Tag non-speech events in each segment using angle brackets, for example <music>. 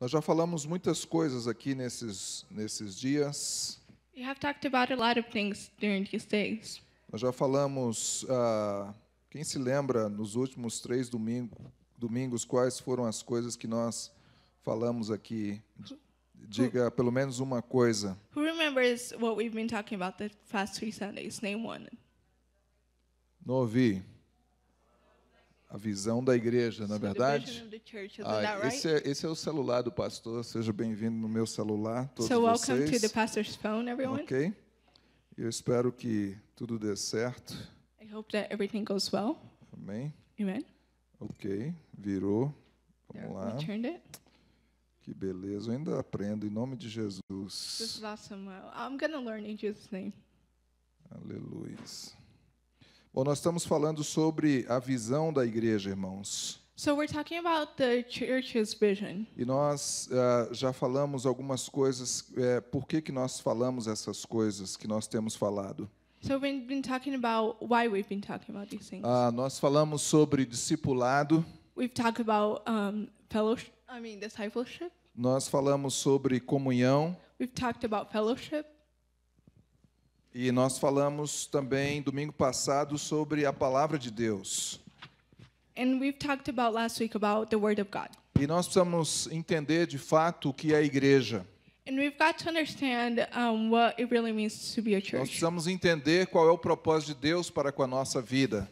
Nós já falamos muitas coisas aqui nesses, nesses dias. have talked about a lot of things during these days. Nós já falamos, uh, quem se lembra nos últimos três domingo, domingos quais foram as coisas que nós falamos aqui? Diga pelo menos uma coisa. Who remembers what we've been talking about the past three Sundays? Name one. Não ouvi a visão da igreja, na é verdade. Ah, esse, é, esse é o celular do pastor. Seja bem-vindo no meu celular, todos so, welcome vocês. To the pastor's phone, everyone. Ok. Eu espero que tudo dê certo. I hope that everything goes well. Amém. Amen. Ok, virou. Vamos lá. turned it. Que beleza. Eu ainda aprendo em nome de Jesus. This is awesome. I'm going to learn in Jesus name. Aleluia. Bom, nós estamos falando sobre a visão da igreja, irmãos. So we're talking about the church's vision. E nós uh, já falamos algumas coisas. Eh, por que que nós falamos essas coisas que nós temos falado? So we've been talking about why we've been talking about these things. Uh, nós falamos sobre discipulado. We've talked about um, fellowship. I mean, discipleship. Nós falamos sobre comunhão. We've talked about fellowship. E nós falamos também domingo passado sobre a palavra de Deus. And we've talked about last week about the word of God. E nós precisamos entender de fato o que é a igreja. And we've got to understand um, what it really means to be a church. Nós precisamos entender qual é o propósito de Deus para com a nossa vida.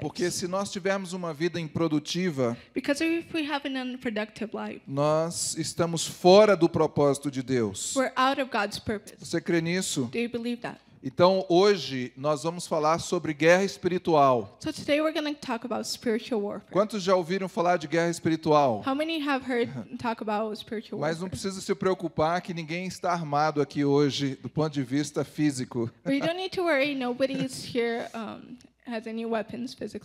Porque se nós tivermos uma vida improdutiva, Because if we have an unproductive life, nós estamos fora do propósito de Deus. We're out of God's purpose. Você crê nisso? Do you believe that? Então hoje nós vamos falar sobre guerra espiritual. So today we're talk about spiritual Quantos já ouviram falar de guerra espiritual? How many have heard talk about spiritual Mas não precisa se preocupar que ninguém está armado aqui hoje do ponto de vista físico.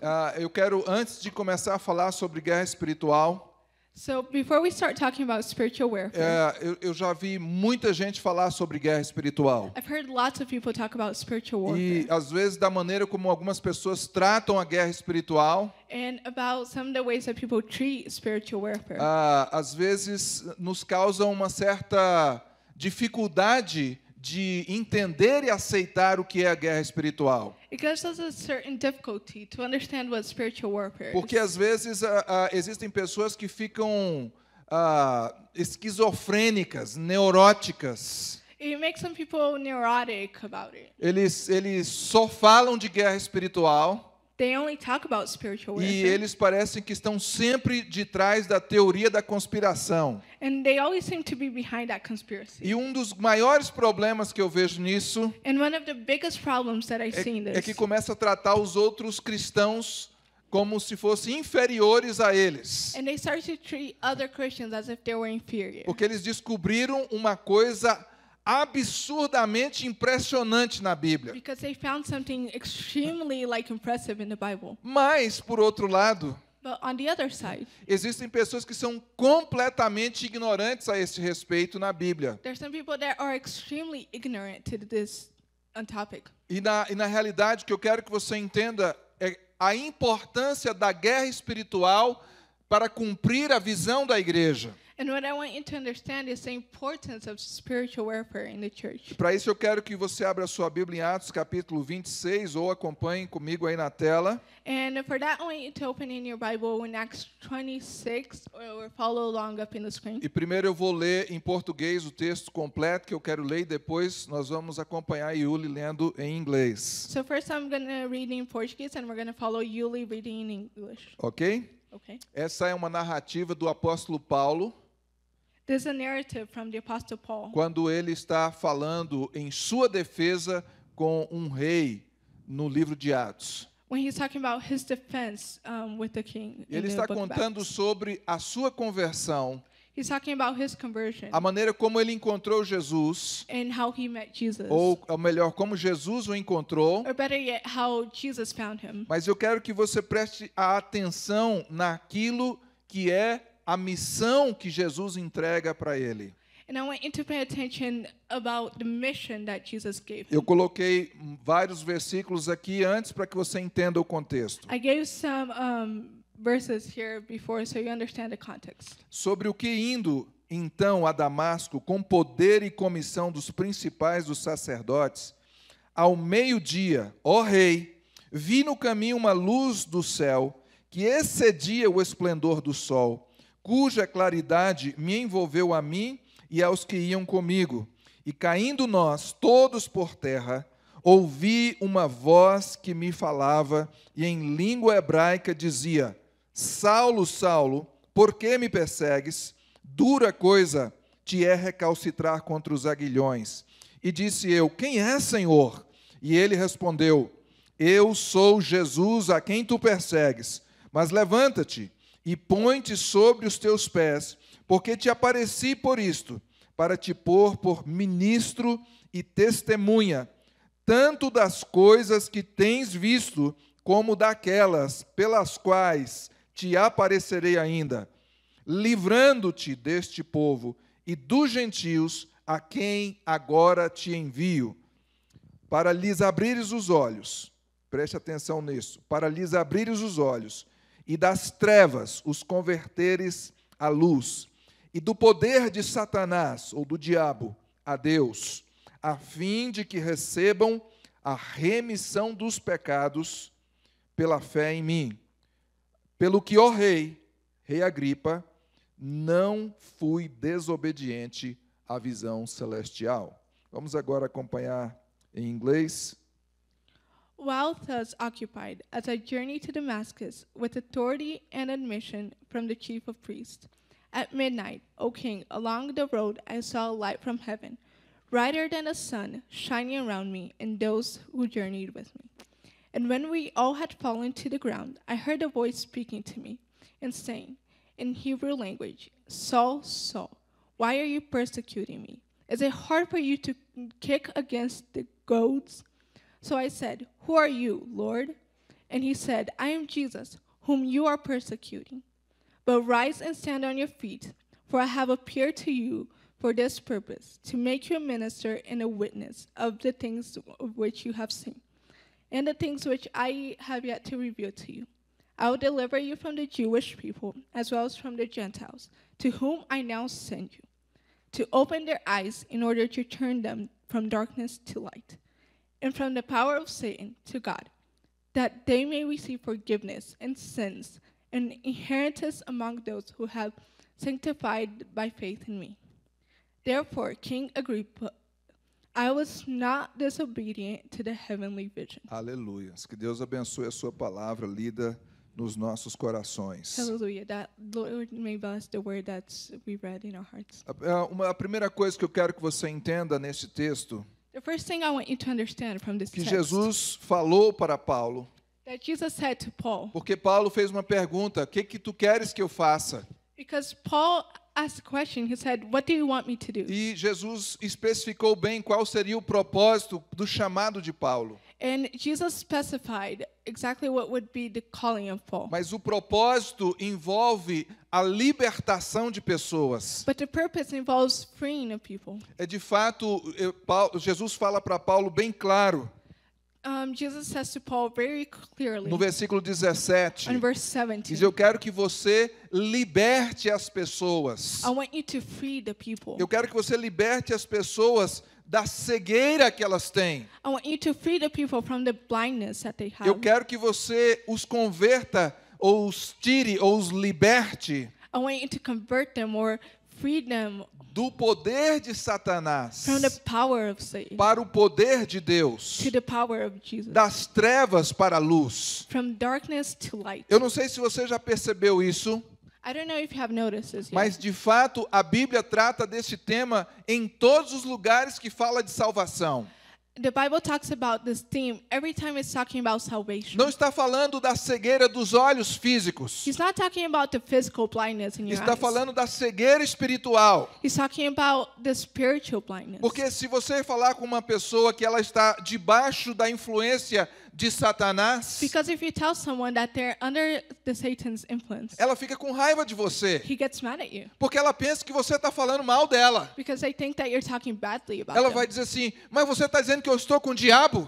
Ah, eu quero antes de começar a falar sobre guerra espiritual, So before we start talking about spiritual warfare, é, eu, eu, já vi muita gente falar sobre guerra espiritual. I've heard lots of people talk about spiritual warfare. E às vezes da maneira como algumas pessoas tratam a guerra espiritual. And about some of the ways that people treat spiritual warfare. Ah, às vezes nos causam uma certa dificuldade de entender e aceitar o que é a guerra espiritual. Porque às vezes uh, uh, existem pessoas que ficam uh, esquizofrênicas, neuróticas. Eles, eles só falam de guerra espiritual. E eles parecem que estão sempre de trás da teoria da conspiração. E um dos maiores problemas que eu vejo nisso é, é que começa a tratar os outros cristãos como se fossem inferiores a eles. Porque eles descobriram uma coisa absurdamente impressionante na Bíblia. Because they found something extremely like impressive in the Bible. Mas por outro lado, But on the other side, existem pessoas que são completamente ignorantes a esse respeito na Bíblia. There's some people that are extremely ignorant to this on uh, topic. E na, e na realidade, o que eu quero que você entenda é a importância da guerra espiritual para cumprir a visão da igreja. And what I want you to understand is the importance of spiritual warfare in the church. Para isso eu quero que você abra sua Bíblia em Atos capítulo 26 ou acompanhe comigo aí na tela. And for that I want you to open in your Bible in Acts 26 or follow along up in the screen. E primeiro eu vou ler em português o texto completo que eu quero ler e depois nós vamos acompanhar Yuli lendo em inglês. So first I'm going to read in Portuguese and we're going to follow Yuli reading in English. OK? Okay. Essa é uma narrativa do apóstolo Paulo. There's a narrative from the Apostle Paul. Quando ele está falando em sua defesa com um rei no livro de Atos. When he's talking about his defense um, with the king. Ele está contando sobre a sua conversão. He's talking about his conversion. A maneira como ele encontrou Jesus. And how he met Jesus. Ou, ou melhor, como Jesus o encontrou. Or better yet, how Jesus found him. Mas eu quero que você preste a atenção naquilo que é a missão que Jesus entrega para ele. Eu coloquei vários versículos aqui antes para que você entenda o contexto. I gave some um, verses here before so you understand the context. Sobre o que indo então a Damasco com poder e comissão dos principais dos sacerdotes, ao meio-dia, ó rei, vi no caminho uma luz do céu que excedia o esplendor do sol cuja claridade me envolveu a mim e aos que iam comigo. E caindo nós, todos por terra, ouvi uma voz que me falava e em língua hebraica dizia: Saulo, Saulo, por que me persegues? Dura coisa te é recalcitrar contra os aguilhões. E disse eu: Quem é, Senhor? E ele respondeu: Eu sou Jesus a quem tu persegues. Mas levanta-te e põe-te sobre os teus pés, porque te apareci por isto, para te pôr por ministro e testemunha, tanto das coisas que tens visto, como daquelas pelas quais te aparecerei ainda, livrando-te deste povo e dos gentios a quem agora te envio, para lhes abrires os olhos. Preste atenção nisso, para lhes abrires os olhos e das trevas os converteres à luz, e do poder de Satanás ou do diabo a Deus, a fim de que recebam a remissão dos pecados pela fé em mim. Pelo que, ó rei, rei Agripa, não fui desobediente à visão celestial. Vamos agora acompanhar em inglês. While thus occupied, as I journeyed to Damascus with authority and admission from the chief of priests, at midnight, O king, along the road I saw a light from heaven, brighter than the sun, shining around me and those who journeyed with me. And when we all had fallen to the ground, I heard a voice speaking to me and saying, in Hebrew language, Saul, Saul, why are you persecuting me? Is it hard for you to kick against the goads? So I said, Who are you, Lord? And he said, I am Jesus, whom you are persecuting. But rise and stand on your feet, for I have appeared to you for this purpose, to make you a minister and a witness of the things of which you have seen, and the things which I have yet to reveal to you. I will deliver you from the Jewish people as well as from the Gentiles, to whom I now send you, to open their eyes in order to turn them from darkness to light and from the power of Satan to God, that they may receive forgiveness and sins and inheritance among those who have sanctified by faith in me. Therefore, King Agrippa, I was not disobedient to the heavenly vision. Aleluia. Que Deus abençoe a sua palavra lida nos nossos corações. Aleluia. That Lord may bless the word that we read in our hearts. A, é, uma, a primeira coisa que eu quero que você entenda neste texto que Jesus falou para Paulo. That Jesus said to Paul, porque Paulo fez uma pergunta: "O que que tu queres que eu faça?" Because Paul asked a question. He said, "What do you want me to do?" E Jesus especificou bem qual seria o propósito do chamado de Paulo. And Jesus specified exactly what would be the calling of Paul. Mas o propósito envolve a libertação de pessoas. But the purpose involves freeing of people. É de fato, Jesus fala para Paulo bem claro. Um, Jesus says to Paul very clearly, no versículo 17, on verse 17, diz: Eu quero que você liberte as pessoas. I want you to free the people. Eu quero que você liberte as pessoas da cegueira que elas têm. I want you to free the people from the blindness that they have. Eu quero que você os converta ou os tire ou os liberte. I want you to convert them or freedom do poder de Satanás from the power of Satan, para o poder de Deus, to the power of Jesus, das trevas para a luz. From darkness to light. Eu não sei se você já percebeu isso. I don't know if you have noticed this Mas de fato a Bíblia trata desse tema em todos os lugares que fala de salvação. The Bible talks about this theme every time it's talking about salvation. Não está falando da cegueira dos olhos físicos. He's not talking about the physical blindness in your está eyes. falando da cegueira espiritual. He's talking about the spiritual blindness. Porque se você falar com uma pessoa que ela está debaixo da influência espiritual de Satanás, Because if you tell someone that they're under the Satan's influence, ela fica com raiva de você, he gets mad at you porque ela pensa que você está falando mal dela. because they think that you're talking badly about Ela them. vai dizer assim: Mas você está dizendo que eu estou com o diabo?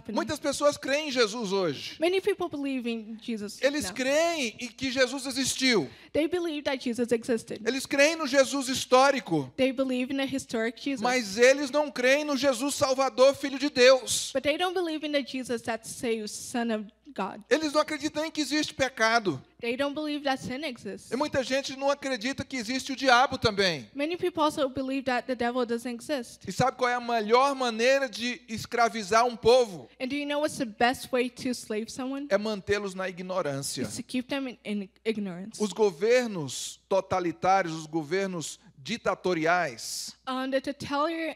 happening. Muitas pessoas creem em Jesus hoje. Many people believe in Jesus. Eles now. creem em que Jesus existiu. They believe that Jesus existed. Eles creem no Jesus histórico. They believe in a historic Jesus. Mas eles não creem no Jesus Salvador, Filho de Deus. But they don't believe in the Jesus that saves, Son of God. Eles não acreditam nem que existe pecado. They don't believe that sin exists. E muita gente não acredita que existe o diabo também. Many people also believe that the devil doesn't exist. E sabe qual é a melhor maneira de escravizar um povo? And do you know what's the best way to slave someone? É mantê-los na ignorância. It's to keep them in, in ignorance. Os governos totalitários, os governos ditatoriais. Um, uh, the totalitarian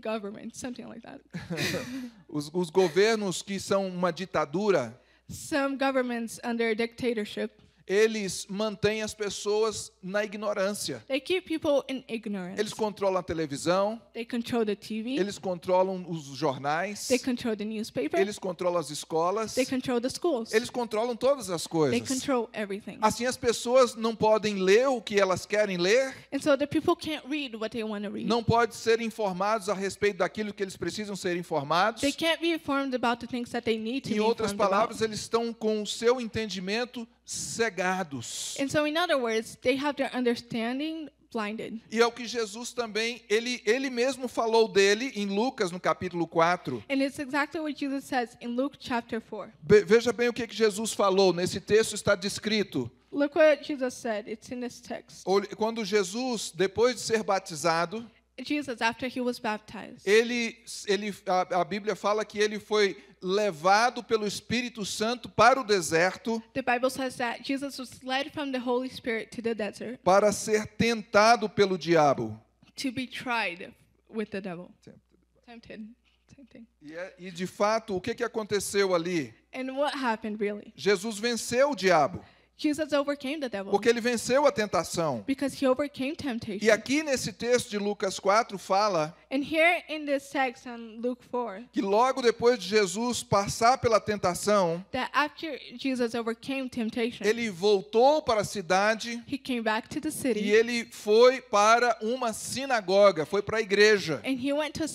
government, something like that. <laughs> os, os governos que são uma ditadura. Some governments under dictatorship eles mantêm as pessoas na ignorância. Eles controlam a televisão. Eles controlam os jornais. Eles controlam as escolas. Eles controlam todas as coisas. Assim as pessoas não podem ler o que elas querem ler. So não podem ser informados a respeito daquilo que eles precisam ser informados. Em outras palavras, about. eles estão com o seu entendimento cegados. And so in other words, they have their understanding blinded. E é o que Jesus também ele ele mesmo falou dele em Lucas no capítulo 4. And it's exactly what Jesus says in Luke chapter 4. Be, veja bem o que que Jesus falou, nesse texto está descrito. Look what Jesus said. It's in this text. Quando Jesus depois de ser batizado Jesus after he was baptized. Ele, ele, a, a, Bíblia fala que ele foi levado pelo Espírito Santo para o deserto. The Bible says that Jesus was led from the Holy Spirit to the desert. Para ser tentado pelo diabo. To be tried with the devil. Tempted. Tempted. E, é, e de fato, o que que aconteceu ali? And what happened really? Jesus venceu o diabo. Jesus overcame the devil. Porque ele venceu a tentação. Because he overcame temptation. E aqui nesse texto de Lucas 4 fala And here in this text on Luke 4, que logo depois de Jesus passar pela tentação, that after Jesus overcame temptation, ele voltou para a cidade he came back to the city, e ele foi para uma sinagoga, foi para a igreja. And he went to a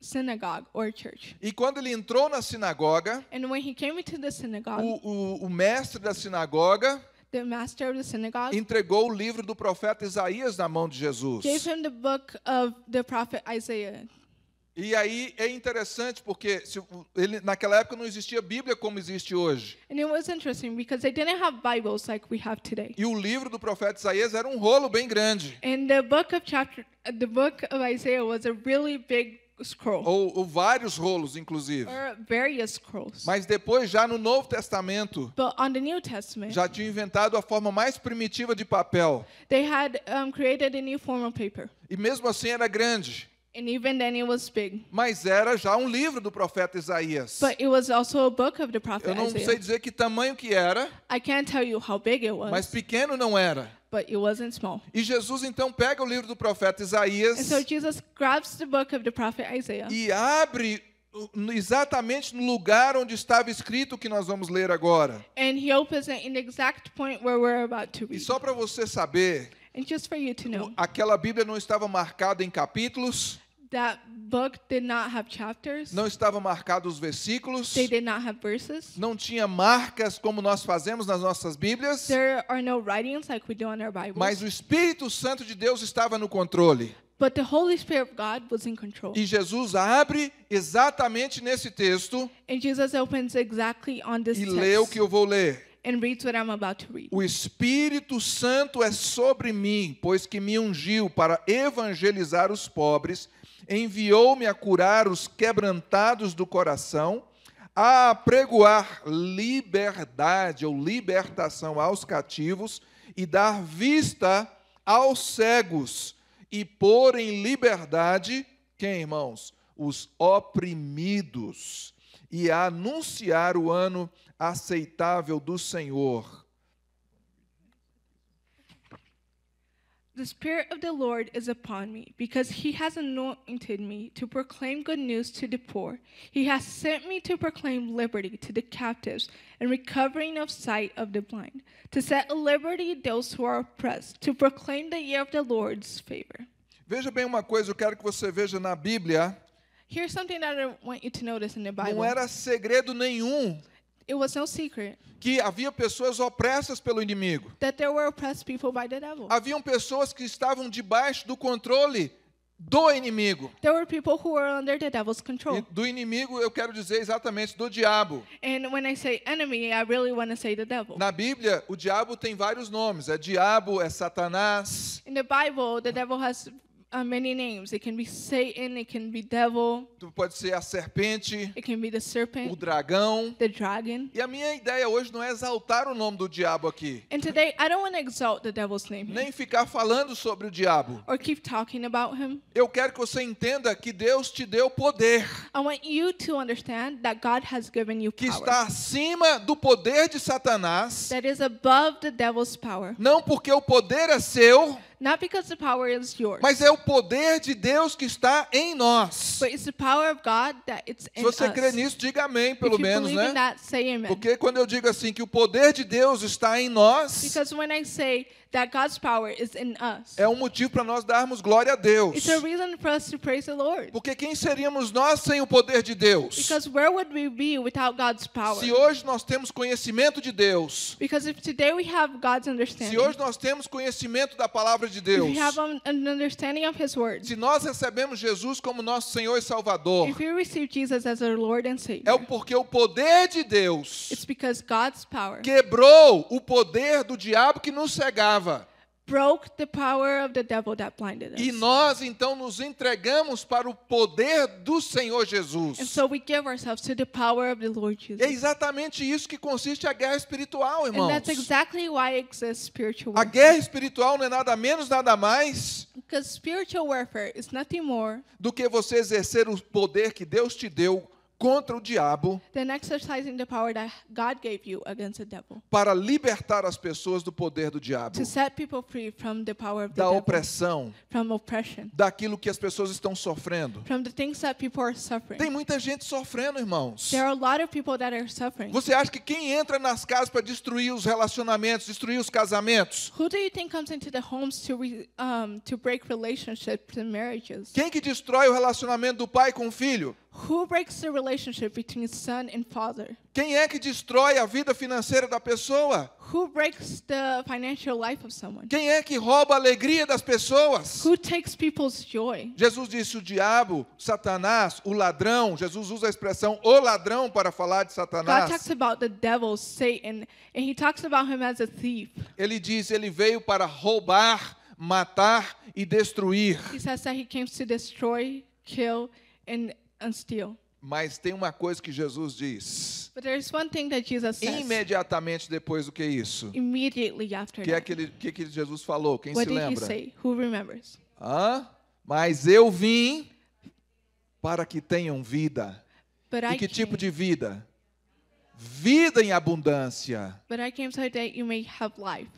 synagogue or church. E quando ele entrou na sinagoga, And when he came into the synagogue, o, o, o mestre da sinagoga the master of the synagogue, entregou o livro do profeta Isaías na mão de Jesus. gave him the book of the prophet Isaiah. E aí é interessante porque se, ele, naquela época não existia Bíblia como existe hoje. And it was interesting because they didn't have Bibles like we have today. E o livro do profeta Isaías era um rolo bem grande. And the book of chapter the book of Isaiah was a really big scroll. Ou, ou, vários rolos, inclusive. Mas depois, já no Novo Testamento, Testament, já tinham inventado a forma mais primitiva de papel. They had um, created a new form of paper. E mesmo assim era grande. And even then it was big. Mas era já um livro do profeta Isaías. But it was also a book of the prophet Eu não Isaiah. sei dizer que tamanho que era. I can't tell you how big it was. Mas pequeno não era. But it wasn't small. E Jesus então pega o livro do profeta Isaías. And so Jesus grabs the book of the prophet Isaiah. E abre exatamente no lugar onde estava escrito o que nós vamos ler agora. And he opens it in the exact point where we're about to read. E só para você saber And just for you to know. Aquela Bíblia não estava marcada em capítulos. That book did not have chapters. Não estava marcado os versículos. They did not have verses. Não tinha marcas como nós fazemos nas nossas Bíblias. There are no writings like we do on our Bibles. Mas o Espírito Santo de Deus estava no controle. But the Holy Spirit of God was in control. E Jesus abre exatamente nesse texto. And Jesus opens exactly on this e text. E lê o que eu vou ler and what I'm about to read. O Espírito Santo é sobre mim, pois que me ungiu para evangelizar os pobres, enviou-me a curar os quebrantados do coração, a pregoar liberdade ou libertação aos cativos e dar vista aos cegos e pôr em liberdade quem, irmãos? Os oprimidos e a anunciar o ano aceitável do Senhor. The Spirit of the Lord is upon me, because He has anointed me to proclaim good news to the poor. He has sent me to proclaim liberty to the captives and recovering of sight of the blind, to set at liberty those who are oppressed, to proclaim the year of the Lord's favor. Veja bem uma coisa, eu quero que você veja na Bíblia Here's something that I want you to notice in the Bible. Não era segredo nenhum. It was no secret. Que havia pessoas opressas pelo inimigo. That there were oppressed people by the devil. Haviam pessoas que estavam debaixo do controle do inimigo. There were people who were under the devil's control. E do inimigo eu quero dizer exatamente do diabo. And when I say enemy, I really want to say the devil. Na Bíblia, o diabo tem vários nomes. É diabo, é Satanás. In the Bible, the devil has Uh, many names. It can be Satan, it can be devil. Tu pode ser a serpente. It can be the serpent. O dragão. The dragon. E a minha ideia hoje não é exaltar o nome do diabo aqui. And today I don't want to exalt the devil's name. Nem ficar falando sobre o diabo. Or keep talking about him. Eu quero que você entenda que Deus te deu poder. I want you to understand that God has given you power. Que está acima do poder de Satanás. That is above the devil's power. Não porque o poder é seu. Not because the power is yours. Mas é o poder de Deus que está em nós. But it's the power of God that it's in Se você crê nisso, diga amém, pelo If menos, né? that, say amen. Porque quando eu digo assim que o poder de Deus está em nós, Because when I say that God's power is in us. É um motivo para nós darmos glória a Deus. It's a reason for us to praise the Lord. Porque quem seríamos nós sem o poder de Deus? Because where would we be without God's power? Se hoje nós temos conhecimento de Deus. Because if today we have God's understanding. Se hoje nós temos conhecimento da palavra de Deus. If we have an understanding of his word. Se nós recebemos Jesus como nosso Senhor e Salvador. If we receive Jesus as our Lord and Savior. É porque o poder de Deus. It's because God's power. Quebrou o poder do diabo que nos cegava Broke the power of the devil that blinded us. E nós então nos entregamos para o poder do Senhor Jesus. And so we give ourselves to the power of the Lord Jesus. É exatamente isso que consiste a guerra espiritual, irmãos. And that's exactly why exists spiritual warfare. A guerra espiritual não é nada menos, nada mais Because spiritual warfare is nothing more do que você exercer o poder que Deus te deu contra o diabo para libertar as pessoas do poder do diabo, da opressão, daquilo que as pessoas estão sofrendo. Tem muita gente sofrendo, irmãos. Você acha que quem entra nas casas para destruir os relacionamentos, destruir os casamentos? Quem que destrói o relacionamento do pai com o filho? Who breaks the relationship between son and father? Quem é que destrói a vida financeira da pessoa? Who breaks the financial life of someone? Quem é que rouba a alegria das pessoas? Who takes people's joy? Jesus disse o diabo, Satanás, o ladrão. Jesus usa a expressão o ladrão para falar de Satanás. God talks about the devil, Satan, and he talks about him as a thief. Ele diz, ele veio para roubar, matar e destruir. He says that he came to destroy, kill and and steal. Mas tem uma coisa que Jesus diz. Jesus imediatamente depois do que isso. Immediately after que é aquele que, é que Jesus falou? Quem What se lembra? Say? Who remembers? Hã? Mas eu vim para que tenham vida. But e I que tipo came. tipo de vida? vida em abundância. Life,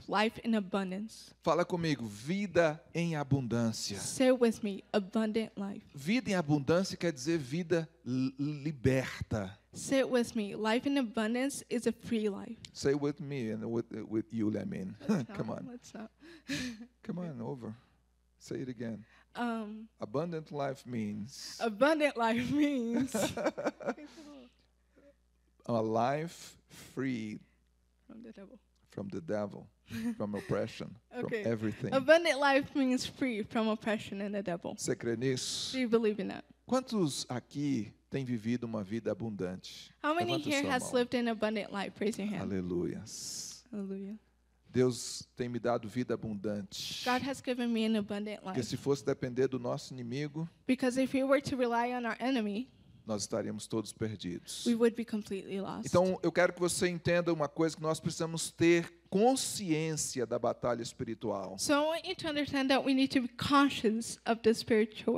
life Fala comigo, vida em abundância. Say with me, abundant life. Vida em abundância quer dizer vida liberta. Say with me, life in abundance is a free life. Say with me and with, with you, I mean. <laughs> Come on. Let's <laughs> Come on over. Say it again. Um, abundant life means. Abundant life means. <laughs> a life free from the devil. From the devil, from oppression, <laughs> okay. from everything. Abundant life means free from oppression and the devil. Você crê nisso? Do you believe in that? Quantos aqui têm vivido uma vida abundante? How many Levanta here has mão. lived an abundant life? Raise your hand. Aleluia. Aleluia. Deus tem me dado vida abundante. God has given me an abundant life. Porque se fosse depender do nosso inimigo, Because if we were to rely on our enemy, nós estaríamos todos perdidos. Então, eu quero que você entenda uma coisa que nós precisamos ter consciência da batalha espiritual. So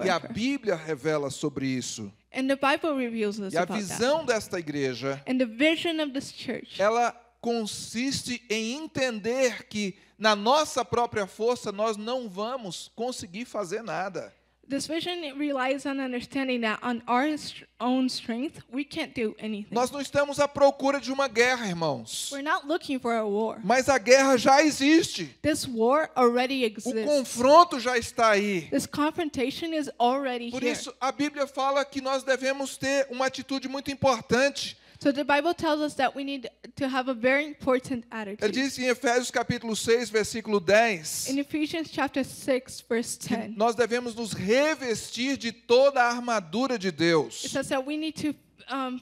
e a Bíblia revela sobre isso. e a visão that. desta igreja. Ela consiste em entender que na nossa própria força nós não vamos conseguir fazer nada. This vision relies on understanding that on our own strength we can't do anything. Nós não estamos à procura de uma guerra, irmãos. We're not looking for a war. Mas a guerra já existe. This war already exists. O confronto já está aí. This confrontation is already Por here. isso a Bíblia fala que nós devemos ter uma atitude muito importante So the Bible tells us that we need to have a very important attitude. Ele diz em Efésios capítulo 6, versículo 10. In Ephesians chapter 6 verse 10. Nós devemos nos revestir de toda a armadura de Deus. It says that we need to um,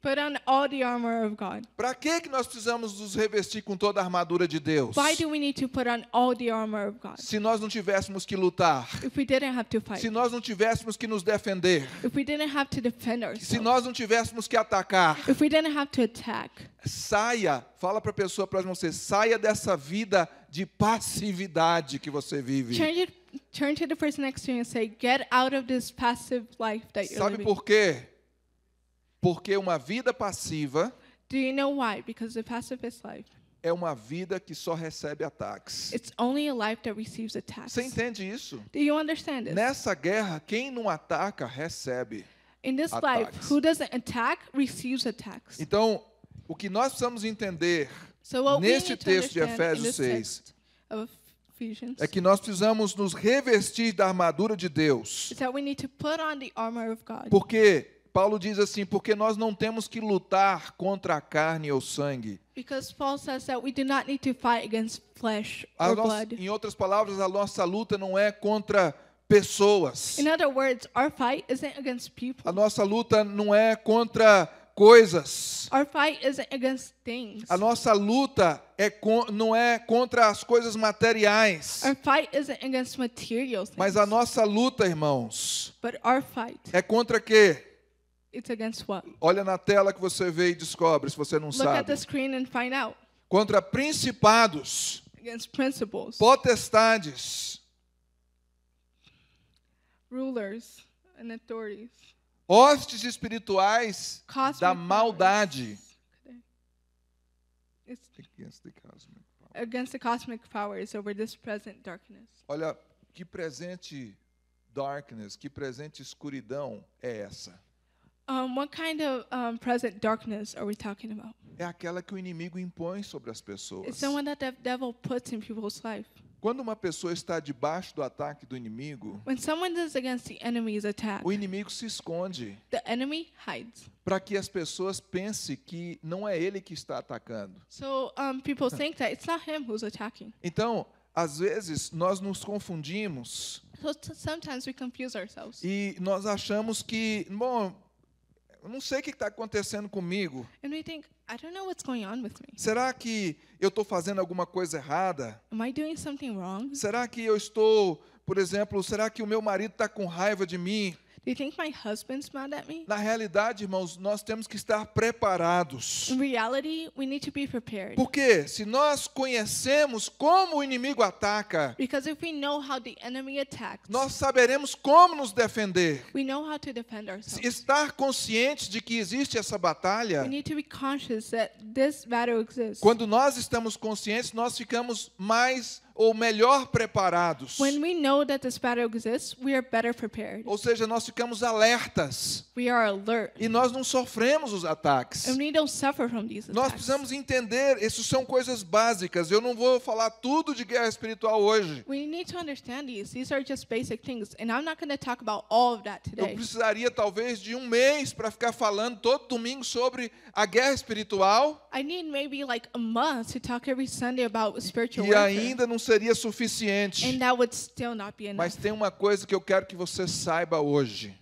Put on all the armor of God. Para que que nós precisamos nos revestir com toda a armadura de Deus? Why do we need to put on all the armor of God? Se nós não tivéssemos que lutar. If we didn't have to fight. Se nós não tivéssemos que nos defender. If we didn't have to defend ourselves. Se nós não tivéssemos que atacar. If we didn't have to attack. Saia, fala para a pessoa próxima você, saia dessa vida de passividade que você vive. Change it, turn to the person next to you and say, get out of this passive life that you're Sabe living. Sabe por quê? Porque uma vida passiva Do you know why? Because the pacifist life é uma vida que só recebe ataques. It's only a life that receives attacks. Você entende isso? Do you understand this? Nessa guerra, quem não ataca recebe. In this ataques. life, who doesn't attack receives attacks. Então, o que nós precisamos entender so neste texto de Efésios 6 é que nós precisamos nos revestir da armadura de Deus. Porque Paulo diz assim, porque nós não temos que lutar contra a carne ou sangue. Because Em outras palavras, a nossa luta não é contra pessoas. In other words, our fight isn't against people. A nossa luta não é contra coisas. Our fight isn't against things. A nossa luta é não é contra as coisas materiais. Our fight isn't against material things. Mas a nossa luta, irmãos, But our fight é contra quê? it's against what? Olha na tela que você vê e descobre se você não Look sabe. At the screen and find out. Contra principados, against principles, potestades, rulers and authorities, hostes espirituais cosmic da maldade. It's against the cosmic powers. Against the cosmic powers over this present darkness. Olha que presente darkness, que presente escuridão é essa? Um, what kind of um, present darkness are we talking about? É aquela que o inimigo impõe sobre as pessoas. It's someone that the devil puts in people's life. Quando uma pessoa está debaixo do ataque do inimigo, When someone is against the enemy's attack, o inimigo se esconde the enemy hides. para que as pessoas pensem que não é ele que está atacando. So um, people think that it's not him who's attacking. Então, às vezes nós nos confundimos. So, sometimes we confuse ourselves. E nós achamos que, bom, eu não sei o que está acontecendo comigo. think, I don't know what's going on with me. Será que eu estou fazendo alguma coisa errada? Am I doing wrong? Será que eu estou, por exemplo, será que o meu marido está com raiva de mim? You think my husband's mad at me? Na realidade, irmãos, nós temos que estar preparados. In reality, we need to be prepared. Porque se nós conhecemos como o inimigo ataca, Because if we know how the enemy attacks, nós saberemos como nos defender. We know how to defend ourselves. Estar conscientes de que existe essa batalha. We need to be conscious that this battle exists. Quando nós estamos conscientes, nós ficamos mais ou melhor preparados. When we know that this exists, we are Ou seja, nós ficamos alertas. We are alert. E nós não sofremos os ataques. And we don't from these Nós precisamos entender, isso são coisas básicas. Eu não vou falar tudo de guerra espiritual hoje. Eu precisaria talvez de um mês para ficar falando todo domingo sobre a guerra espiritual. E ainda não seria suficiente. Mas tem uma coisa que eu quero que você saiba hoje.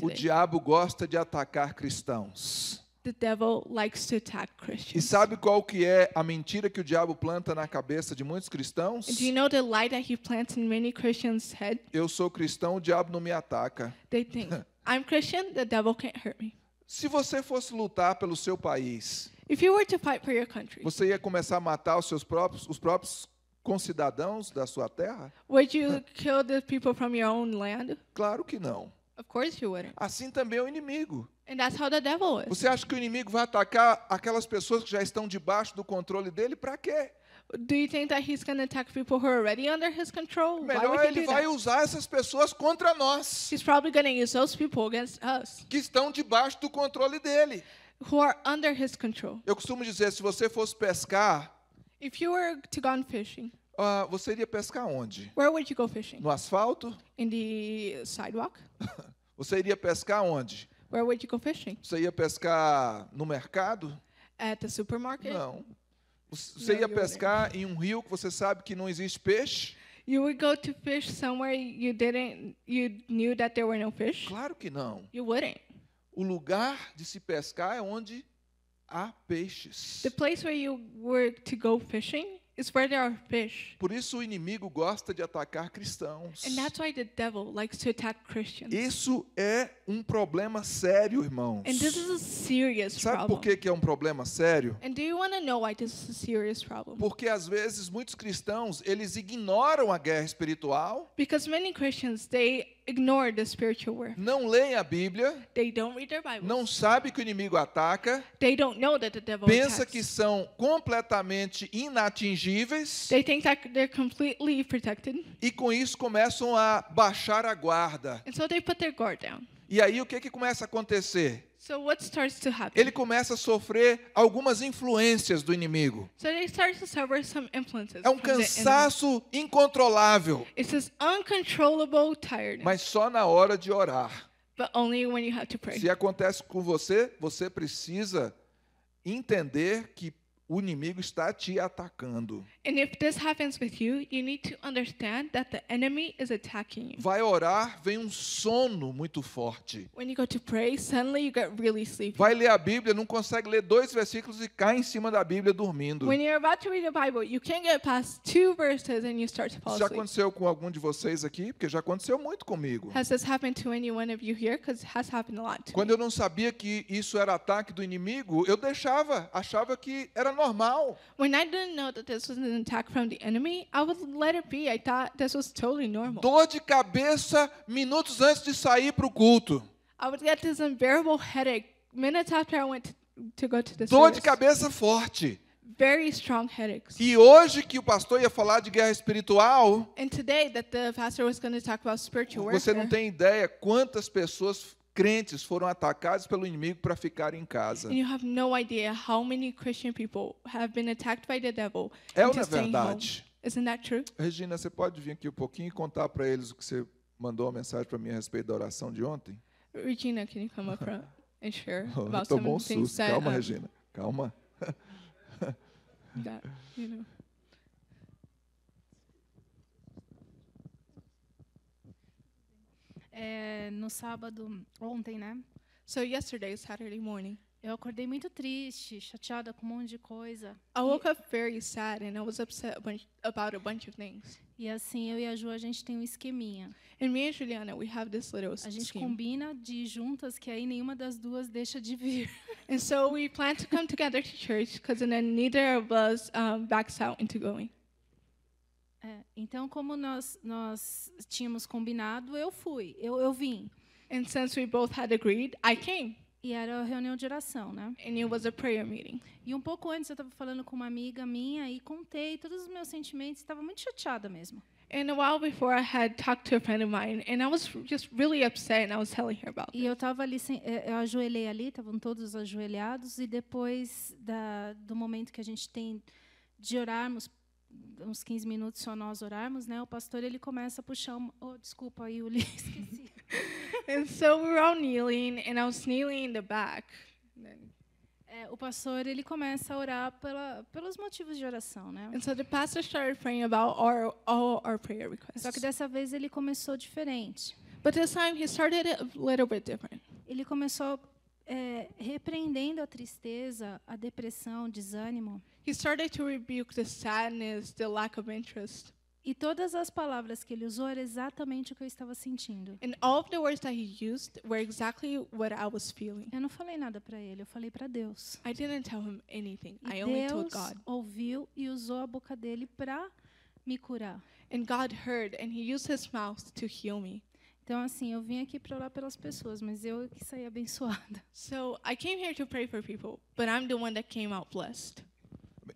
O diabo gosta de atacar cristãos. The devil likes to attack Christians. E sabe qual que é a mentira que o diabo planta na cabeça de muitos cristãos? Do you know the lie that he plants in many Christians' head? Eu sou cristão, o diabo não me ataca. They think <laughs> I'm Christian, the devil can't hurt me. Se você fosse lutar pelo seu país, If you were to fight for your country, você ia começar a matar os seus próprios os próprios concidadãos da sua terra? Would you kill the people from your own land? Claro que não. Of course you wouldn't. Assim também é o inimigo. And that's how the devil is. Você acha que o inimigo vai atacar aquelas pessoas que já estão debaixo do controle dele para quê? Do you think that he's going to attack people who are already under his control? Melhor Why would ele do vai that? usar essas pessoas contra nós, He's probably going to use those people against us que estão debaixo do controle dele. who are under his control. Eu costumo dizer, se você fosse pescar If you were to gone fishing, ah, você iria pescar onde? where would you go fishing? No asfalto? In the sidewalk? <laughs> Você iria pescar onde? Where would you go fishing? Você ia pescar no mercado? At the supermarket? Não. Você Não, ia eu pescar em um rio que você sabe que não existe peixe? You would go to fish somewhere you didn't you knew that there were no fish? Claro que não. You wouldn't. O lugar de se pescar é onde há peixes. The place where you were to go fishing is where there are fish. Por isso o inimigo gosta de atacar cristãos. And that's why the devil likes to attack Christians. Isso é um problema sério, irmãos. And this is a serious Sabe por que que é um problema sério? And do you want to know why this is a serious problem? Porque às vezes muitos cristãos, eles ignoram a guerra espiritual. Because many Christians they ignore the spiritual Não leem a Bíblia. They don't read their Bibles. Não sabe que o inimigo ataca. They don't know that the devil Pensa attacks. que são completamente inatingíveis. They think that they're completely protected. E com isso começam a baixar a guarda. And so they put their guard down. E aí o que que começa a acontecer? So what starts to happen? Ele começa a sofrer algumas influências do inimigo. So to suffer some influences é um cansaço incontrolável. It's uncontrollable tiredness. Mas só na hora de orar. But only when you have to pray. Se acontece com você, você precisa entender que o inimigo está te atacando. Vai orar, vem um sono muito forte. Pray, really Vai ler a Bíblia, não consegue ler dois versículos e cai em cima da Bíblia dormindo. já aconteceu com algum de vocês aqui? Porque já aconteceu muito comigo. Quando eu não sabia que isso era ataque do inimigo, eu deixava, achava que era normal normal. When I didn't know that this was an attack from the enemy, I would let it be. I thought this was totally normal. Dor de cabeça minutos antes de sair para o culto. I would get this unbearable headache minutes after I went to, to go to the Dor service. de cabeça forte. Very strong headaches. E hoje que o pastor ia falar de guerra espiritual, And today that the pastor was going to talk about spiritual warfare, você não tem ideia quantas pessoas crentes foram atacados pelo inimigo para ficar em casa. And you have no idea how many Christian people have been attacked by the devil. É uma é verdade. Isn't that true? Regina, você pode vir aqui um pouquinho e contar para eles o que você mandou uma mensagem para mim a respeito da oração de ontem? Regina, can you come up front <laughs> and share about some um things susto. that? Calma, um, Regina. Calma. <laughs> that, you know. é, no sábado, ontem, né? So yesterday, Saturday morning. Eu acordei muito triste, chateada com um monte de coisa. I woke up very sad and I was upset about a bunch of things. E assim, eu e a Ju, a gente tem um esqueminha. And me and Juliana, we have this little scheme. A gente scheme. combina de juntas que aí nenhuma das duas deixa de vir. <laughs> And so we plan to come together to church because then neither of us um, backs out into going. É, então, como nós, nós tínhamos combinado, eu fui, eu, eu vim. And since we both had agreed, I came. E era a reunião de oração, né? And it was a prayer meeting. E um pouco antes eu estava falando com uma amiga minha e contei todos os meus sentimentos, estava muito chateada mesmo. And a while before I had talked to a friend of mine and I was just really upset and I was telling her about E eu estava ali eh, eu ajoelhei ali, estavam todos ajoelhados e depois da do momento que a gente tem de orarmos uns 15 minutos só nós orarmos, né? O pastor ele começa a puxar, uma... oh, desculpa aí, Uli, <laughs> esqueci. and so we're all kneeling and I was kneeling in the back. É, o pastor ele começa a orar pela, pelos motivos de oração, né? And so the pastor started praying about our, all our prayer requests. Só que dessa vez ele começou diferente. But this time he started a little bit different. Ele começou é, repreendendo a tristeza, a depressão, o desânimo. He started to rebuke the sadness, the lack of interest. E todas as palavras que ele usou eram exatamente o que eu estava sentindo. And all of the words that he used were exactly what I was feeling. Eu não falei nada para ele, eu falei para Deus. I didn't tell him anything. E I Deus told God. ouviu e usou a boca dele para me curar. And God heard and he used his mouth to heal me. Então assim, eu vim aqui para orar pelas pessoas, mas eu que saí abençoada. So, I came here to pray for people, but I'm the one that came out blessed.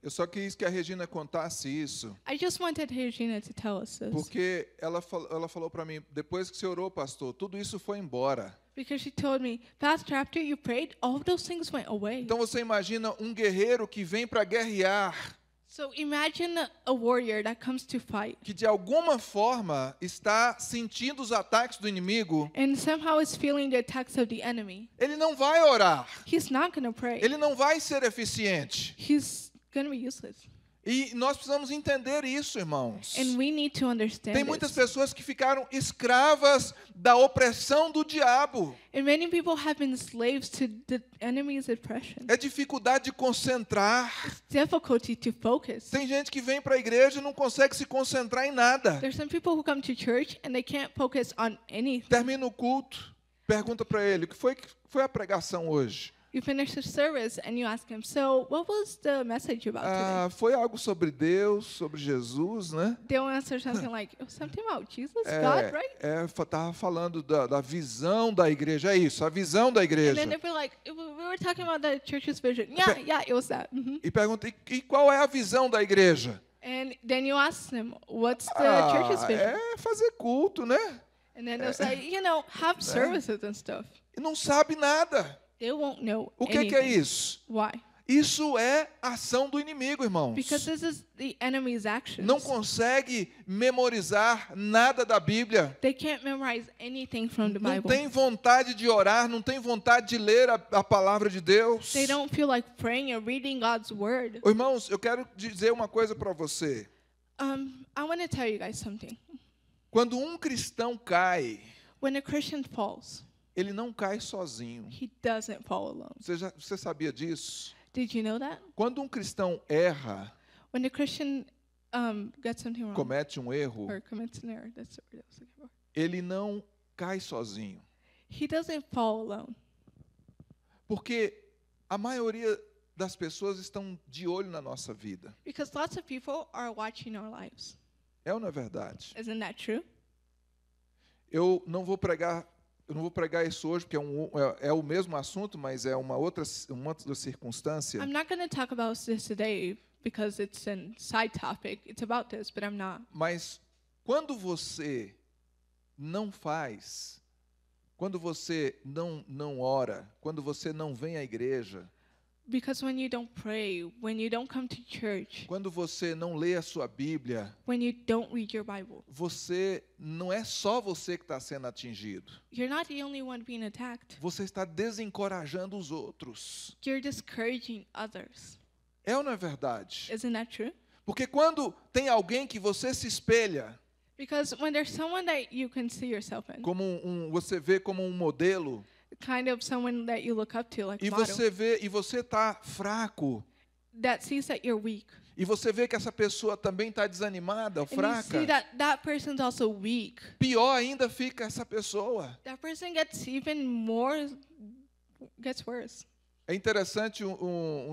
Eu só quis que a Regina contasse isso. I just wanted Regina to tell us this. Porque ela, ela falou para mim, depois que você orou, pastor, tudo isso foi embora. Because she told me, pastor, after you prayed, all those things went away. Então você imagina um guerreiro que vem para guerrear. So imagine a warrior that comes to fight. Que de alguma forma está sentindo os ataques do inimigo. And somehow is feeling the attacks of the enemy. Ele não vai orar. He's not gonna pray. Ele não vai ser eficiente. He's be useless. E nós precisamos entender isso, irmãos. Tem muitas this. pessoas que ficaram escravas da opressão do diabo. É dificuldade de concentrar. Tem gente que vem para a igreja e não consegue se concentrar em nada. Termina o culto, pergunta para ele, o que foi, foi a pregação hoje? you finish the service and you ask him, so what was the message about ah, today? foi algo sobre Deus, sobre Jesus, né? They'll answer something assim, <laughs> like, oh, something about Jesus, é, God, right? É, estava falando da, da, visão da igreja, é isso, a visão da igreja. And then they'll like, we were talking about the church's vision. Yeah, yeah, it was that. Mm -hmm. E pergunta, e, e qual é a visão da igreja? And then you ask them, what's the ah, church's vision? É fazer culto, né? And then they'll é, say, you know, have <laughs> é. services and stuff. E não sabe nada. They won't know o que, que é isso? Why? Isso é ação do inimigo, irmãos. Não consegue memorizar nada da Bíblia. Não tem vontade de orar, não tem vontade de ler a, a palavra de Deus. Like irmãos, eu quero dizer uma coisa para você. Um, Quando um cristão cai, falls, ele não cai sozinho. He doesn't fall alone. Você, já, você sabia disso? Did you know that? Quando um cristão erra, When a Christian um, gets something wrong, comete um erro, or commits an error, that's ele não cai sozinho. He doesn't fall alone. Porque a maioria das pessoas estão de olho na nossa vida. Because lots of people are watching our lives. É ou não é verdade? Isn't that true? Eu não vou pregar eu não vou pregar isso hoje porque é, um, é, é, o mesmo assunto, mas é uma outra uma outra circunstância. I'm not going to talk about this today because it's a side topic. It's about this, but I'm not. Mas quando você não faz, quando você não não ora, quando você não vem à igreja, Because when you don't pray, when you don't come to church, quando você não lê a sua Bíblia, when you don't read your Bible, você não é só você que está sendo atingido. You're not the only one being attacked. Você está desencorajando os outros. You're discouraging others. É ou não é verdade? Isn't that true? Porque quando tem alguém que você se espelha, Because when there's someone that you can see yourself in, como um, você vê como um modelo, kind of someone that you look up to, like E model, você vê e você tá fraco. that sees that you're weak. E você vê que essa pessoa também está desanimada, And fraca. that that person's also weak. Pior ainda fica essa pessoa. That person gets even more, gets worse. É interessante um-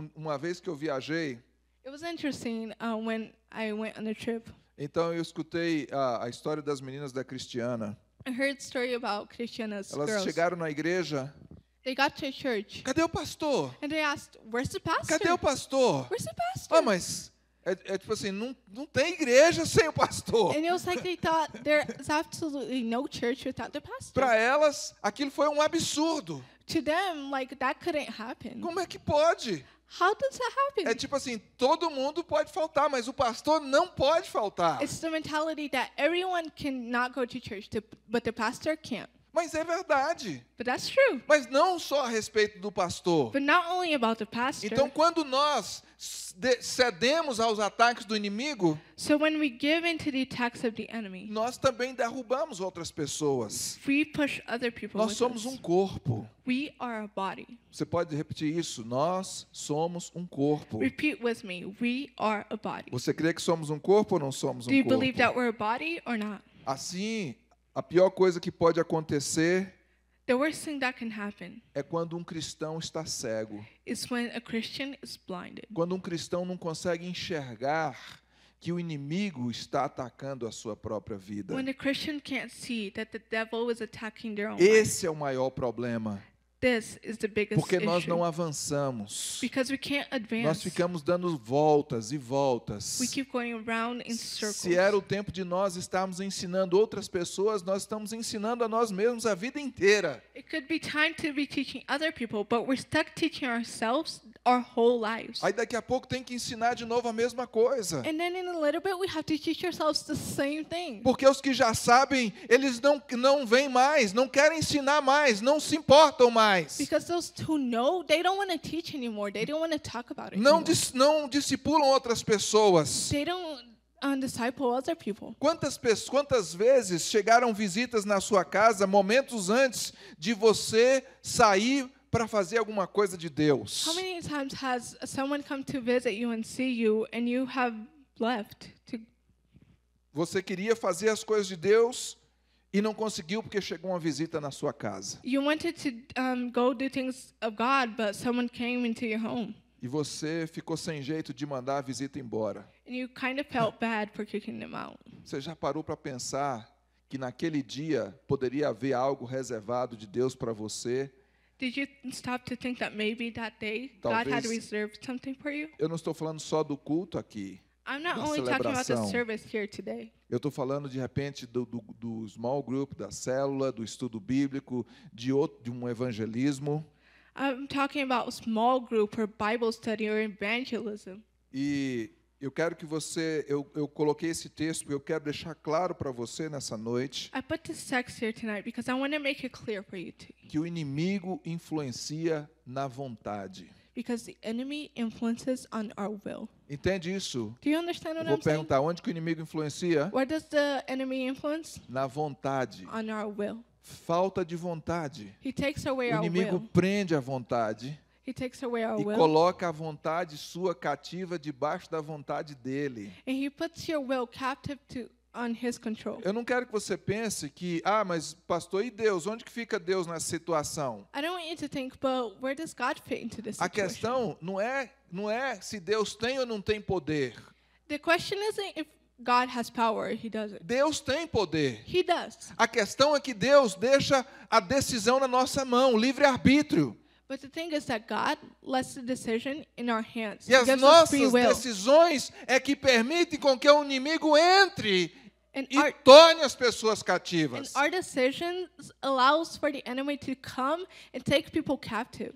um- uma vez que eu viajei, It was interesting uh, when I went on a trip. então eu escutei a, a história das meninas da Cristiana. I heard story about Christiana's Elas girls. chegaram na igreja. They got to church. Cadê o pastor? And they asked, "Where's the pastor?" Cadê o pastor? Where's the oh, pastor? Ah, mas é, é, tipo assim, não, não tem igreja sem o pastor. And it was like they thought there's absolutely no church without the pastor. Para elas, aquilo foi um absurdo. To them, like that couldn't happen. Como é que pode? How does that happen? É tipo assim, todo mundo pode faltar, mas o pastor não pode faltar. It's the mentality that everyone cannot go to church, but the pastor can't. Mas é verdade. Mas não só a respeito do pastor. pastor. Então, quando nós cedemos aos ataques do inimigo, so enemy, nós também derrubamos outras pessoas. nós somos um corpo. Você pode repetir isso? Nós somos um corpo. Me, Você crê que somos um corpo ou não somos Do um corpo? Assim, a pior coisa que pode acontecer The worst thing that can happen é quando um cristão está cego. Is when a Christian is blinded. Quando um cristão não consegue enxergar que o inimigo está atacando a sua própria vida. Esse é o maior problema. Porque nós não avançamos. Nós ficamos dando voltas e voltas. Se era o tempo de nós estarmos ensinando outras pessoas, nós estamos ensinando a nós mesmos a vida inteira our whole lives. Aí daqui a pouco tem que ensinar de novo a mesma coisa. And then in a little bit we have to teach ourselves the same thing. Porque os que já sabem, eles não não vêm mais, não querem ensinar mais, não se importam mais. Because those who know, they don't want to teach anymore. They don't want to talk about it. Não dis, não discipulam outras pessoas. They don't uh, other people. Quantas, pessoas, quantas vezes chegaram visitas na sua casa momentos antes de você sair para fazer alguma coisa de Deus? How many times has someone come to visit you and see you and you have left to Você queria fazer as coisas de Deus e não conseguiu porque chegou uma visita na sua casa. You wanted to um, go do things of God, but someone came into your home. E você ficou sem jeito de mandar a visita embora. And you kind of felt bad for kicking them out. Você já parou para pensar que naquele dia poderia haver algo reservado de Deus para você? Did you stop to think that maybe that day Talvez God had reserved something for you? Eu não estou falando só do culto aqui. I'm not only talking about the service here today. Eu estou falando de repente do, do, do, small group, da célula, do estudo bíblico, de, outro, de um evangelismo. I'm talking about small group or Bible study or evangelism. E eu quero que você, eu, eu coloquei esse texto, e eu quero deixar claro para você nessa noite. I put this text here tonight because I want to make it clear for you too. Que o inimigo influencia na vontade. Because the enemy influences on our will. Entende isso? Do you understand what Vou I'm perguntar saying? onde que o inimigo influencia? Where does the enemy influence? Na vontade. On our will. Falta de vontade. He takes away o inimigo our will. prende a vontade. He takes away our e will. coloca a vontade sua cativa debaixo da vontade dele. And he puts your will captive to on his control. Eu não quero que você pense que ah, mas pastor e Deus, onde que fica Deus nessa situação? I don't want you to think, but where does God fit into this situation? A questão não é não é se Deus tem ou não tem poder. The question isn't if God has power, he doesn't. Deus tem poder. He does. A questão é que Deus deixa a decisão na nossa mão, livre arbítrio. But the thing is that God lets the decision in our hands. E as nossas decisões é que permitem com que o inimigo entre and e our, torne as pessoas cativas. And our decisions allows for the enemy to come and take people captive.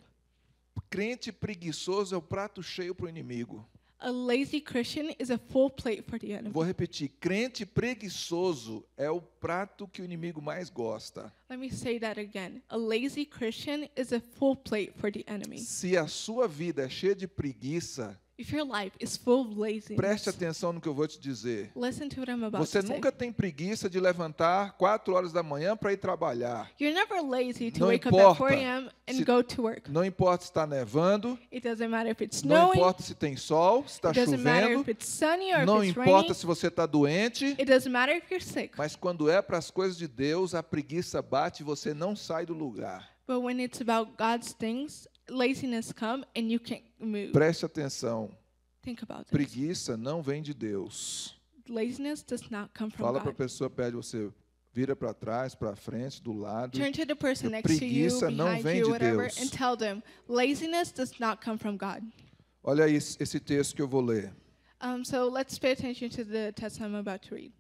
Crente preguiçoso é o prato cheio para o inimigo. A lazy Christian is a full plate for the enemy. Vou repetir, crente preguiçoso é o prato que o inimigo mais gosta. Let me say that again. A lazy Christian is a full plate for the enemy. Se a sua vida é cheia de preguiça, If your life is full of laziness, Preste atenção no que eu vou te dizer. Listen to what I'm about Você to nunca say. tem preguiça de levantar 4 horas da manhã para ir trabalhar. You're never lazy to não wake importa up at 4 a.m. and se, go to work. Não importa se está nevando. It doesn't matter if it's snowing, não importa se tem sol, se está chovendo. If it's sunny or não if it's importa raining, se você está doente. It doesn't matter if you're sick. Mas quando é para as coisas de Deus, a preguiça bate e você não sai do lugar. But when it's about God's things, laziness come and you can't move. Preste atenção. Think about Preguiça não vem de Deus. Laziness does not come from Fala para a pessoa, pede você, vira para trás, para frente, do lado. Turn to the person next to you, behind you, whatever, de and tell them, laziness does not come from God. Olha esse, esse texto que eu vou ler. Um, so let's pay attention to the text I'm about to read.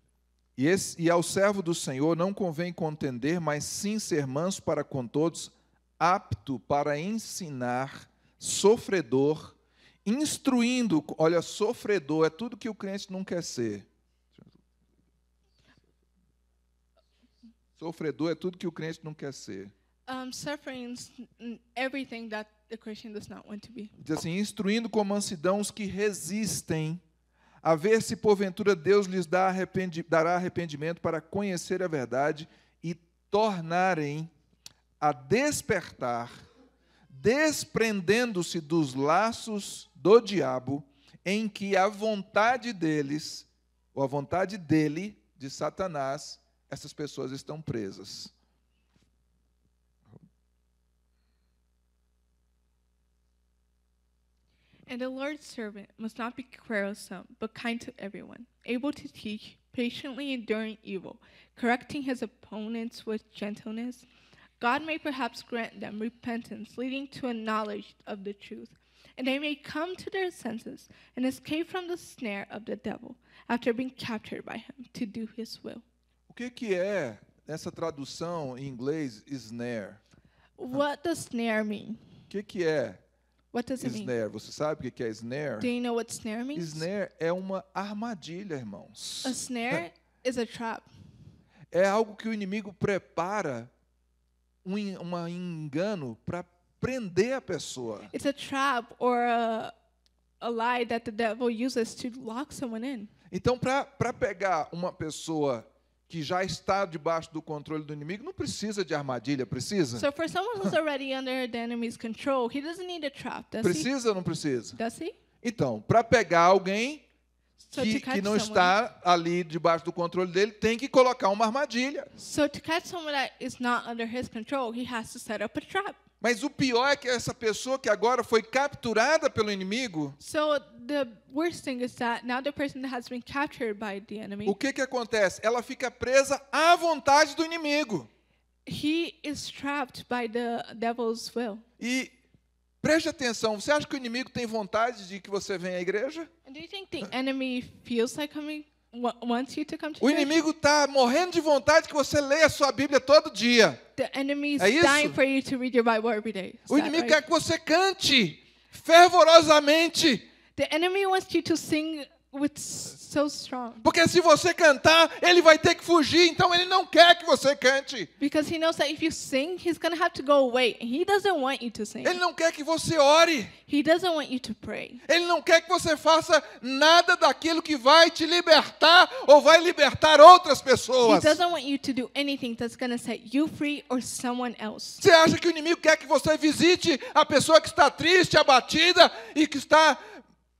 E, esse, e ao servo do Senhor não convém contender, mas sim ser manso para com todos, apto para ensinar, sofredor, instruindo. Olha, sofredor é tudo que o crente não quer ser. Sofredor é tudo que o crente não quer ser. Um, suffering is everything that the Christian does not want to be. Diz assim, instruindo com mansidão os que resistem, a ver se porventura Deus lhes dá arrependi dará arrependimento para conhecer a verdade e tornarem a despertar, desprendendo-se dos laços do diabo, em que a vontade deles, ou a vontade dele, de Satanás, essas pessoas estão presas. And the Lord's servant must not be quarrelsome, but kind to everyone, able to teach, patiently enduring evil, correcting his opponents with gentleness. God may perhaps grant them repentance, leading to a knowledge of the truth, and they may come to their senses and escape from the snare of the devil after being captured by him to do his will. O que que é essa tradução em inglês snare? What does snare mean? O que que é? What does it snare? Mean? Você sabe o que é snare? Do you know what snare means? Snare é uma armadilha, irmãos. A snare <laughs> is a trap. É algo que o inimigo prepara um, engano para prender a pessoa. It's a trap or a, a lie that the devil uses to lock someone in. Então, para pegar uma pessoa que já está debaixo do controle do inimigo, não precisa de armadilha, precisa? So for someone who's already under the enemy's control, he doesn't need a trap, does Precisa he? ou não precisa? Does he? Então, para pegar alguém So que, que não está ali debaixo do controle dele, tem que colocar uma armadilha. So to catch someone that is not under his control, he has to set up a trap. Mas o pior é que essa pessoa que agora foi capturada pelo inimigo. So the worst thing is that now the person that has been captured by the enemy. O que que acontece? Ela fica presa à vontade do inimigo. He is trapped by the devil's will. E Preste atenção, você acha que o inimigo tem vontade de que você venha à igreja? O inimigo está morrendo de vontade que você leia a sua Bíblia todo dia. é isso? O inimigo quer que você cante fervorosamente. The enemy wants you to sing So Porque se você cantar, ele vai ter que fugir, então ele não quer que você cante. Because he knows that if you sing, he's gonna have to go away. He doesn't want you to sing. Ele não quer que você ore. He doesn't want you to pray. Ele não quer que você faça nada daquilo que vai te libertar ou vai libertar outras pessoas. He doesn't want you to do anything that's gonna set you free or someone else. Você acha que o inimigo quer que você visite a pessoa que está triste, abatida e que está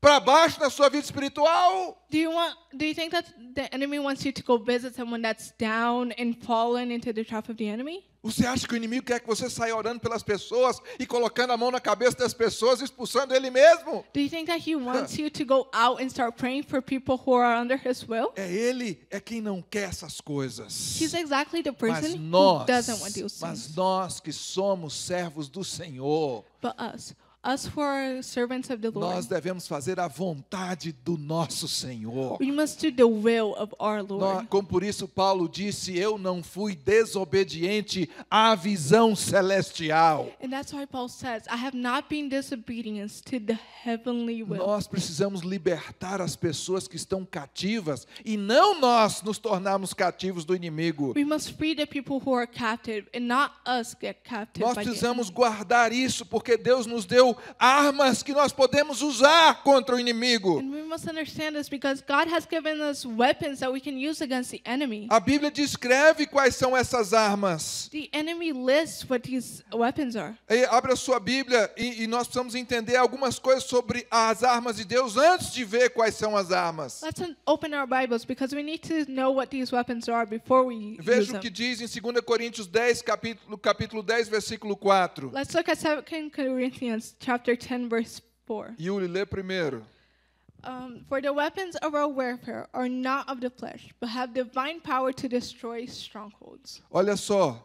para baixo na sua vida espiritual. Do you want do you think that the enemy wants you to go visit someone that's down and fallen into the trap of the enemy? Você acha que o inimigo quer que você saia orando pelas pessoas e colocando a mão na cabeça das pessoas, expulsando ele mesmo? Do you think that he wants you to go out and start praying for people who are under his will? É ele é quem não quer essas coisas. He's exactly the person nós, who doesn't want those things. Mas nós que somos servos do Senhor. But us as for servants of the Lord. Nós devemos fazer a vontade do nosso Senhor. We must do the will of our Lord. Nós, como por isso Paulo disse, eu não fui desobediente à visão celestial. And that's why Paul says, I have not been disobedient to the heavenly will. Nós precisamos libertar as pessoas que estão cativas e não nós nos tornarmos cativos do inimigo. We must free the people who are captive and not us get captive. Nós precisamos guardar isso porque Deus nos deu deu armas que nós podemos usar contra o inimigo. A Bíblia descreve quais são essas armas. The enemy lists what these weapons are. E abra sua Bíblia e, e, nós precisamos entender algumas coisas sobre as armas de Deus antes de ver quais são as armas. Vamos open Veja o que diz em 2 Coríntios 10 capítulo capítulo 10 versículo 4. Let's look at 2 Corinthians chapter 10 verse 4. Yuli, lê primeiro. Um, for the weapons of our warfare are not of the flesh, but have divine power to destroy strongholds. Olha só. O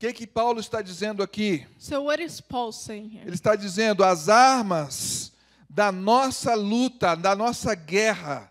que que Paulo está dizendo aqui? So what is Paul saying here? Ele está dizendo as armas da nossa luta, da nossa guerra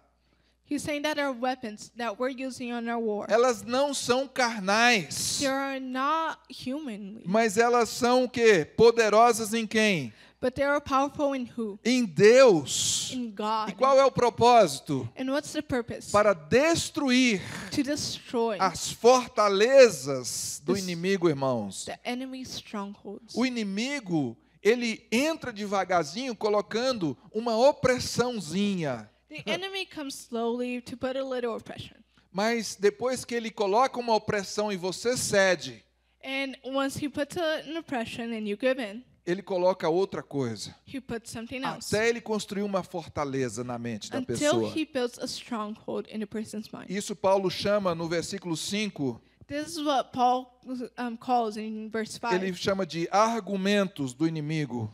He's saying that our weapons that we're using on our war. Elas não são carnais. They are not humanly. Mas elas são o quê? Poderosas em quem? But they are powerful in who? Em Deus. In God. E qual é o propósito? And what's the purpose? Para destruir to destroy as fortalezas do inimigo, irmãos. The enemy strongholds. O inimigo, ele entra devagarzinho colocando uma opressãozinha. The enemy comes slowly to put a little oppression. Mas depois que ele coloca uma opressão e você cede, And once he puts an oppression and you give in, ele coloca outra coisa. He puts something else. Até ele construir uma fortaleza na mente da Until pessoa. he builds a stronghold in a person's mind. Isso Paulo chama no versículo 5. This is what Paul um, calls in verse 5. Ele chama de argumentos do inimigo.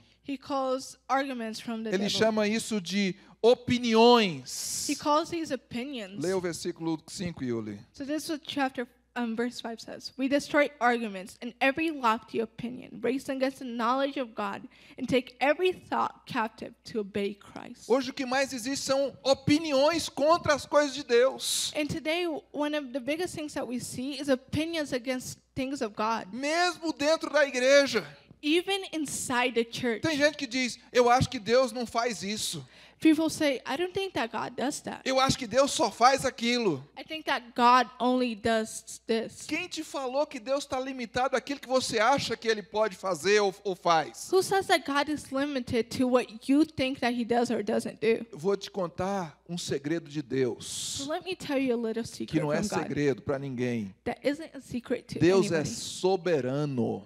Ele chama isso de opiniões. He calls these opinions. Leia o versículo 5, Yuli. So this is chapter um, verse 5 says, We destroy arguments and every lofty opinion, raised against the knowledge of God, and take every thought captive to obey Christ. Hoje o que mais existe são opiniões contra as coisas de Deus. And today one of the biggest things that we see is opinions against things of God. Mesmo dentro da igreja. Even inside the church. Tem gente que diz, eu acho que Deus não faz isso. People say, I don't think that God does that. Eu acho que Deus só faz aquilo. I think that God only does this. Quem te falou que Deus está limitado àquilo que você acha que Ele pode fazer ou, ou faz? Who says that God is limited to what you think that He does or doesn't do? Vou te contar um segredo de Deus. So let me tell you a little secret que não é segredo para ninguém. That isn't a secret to Deus é anybody. é soberano.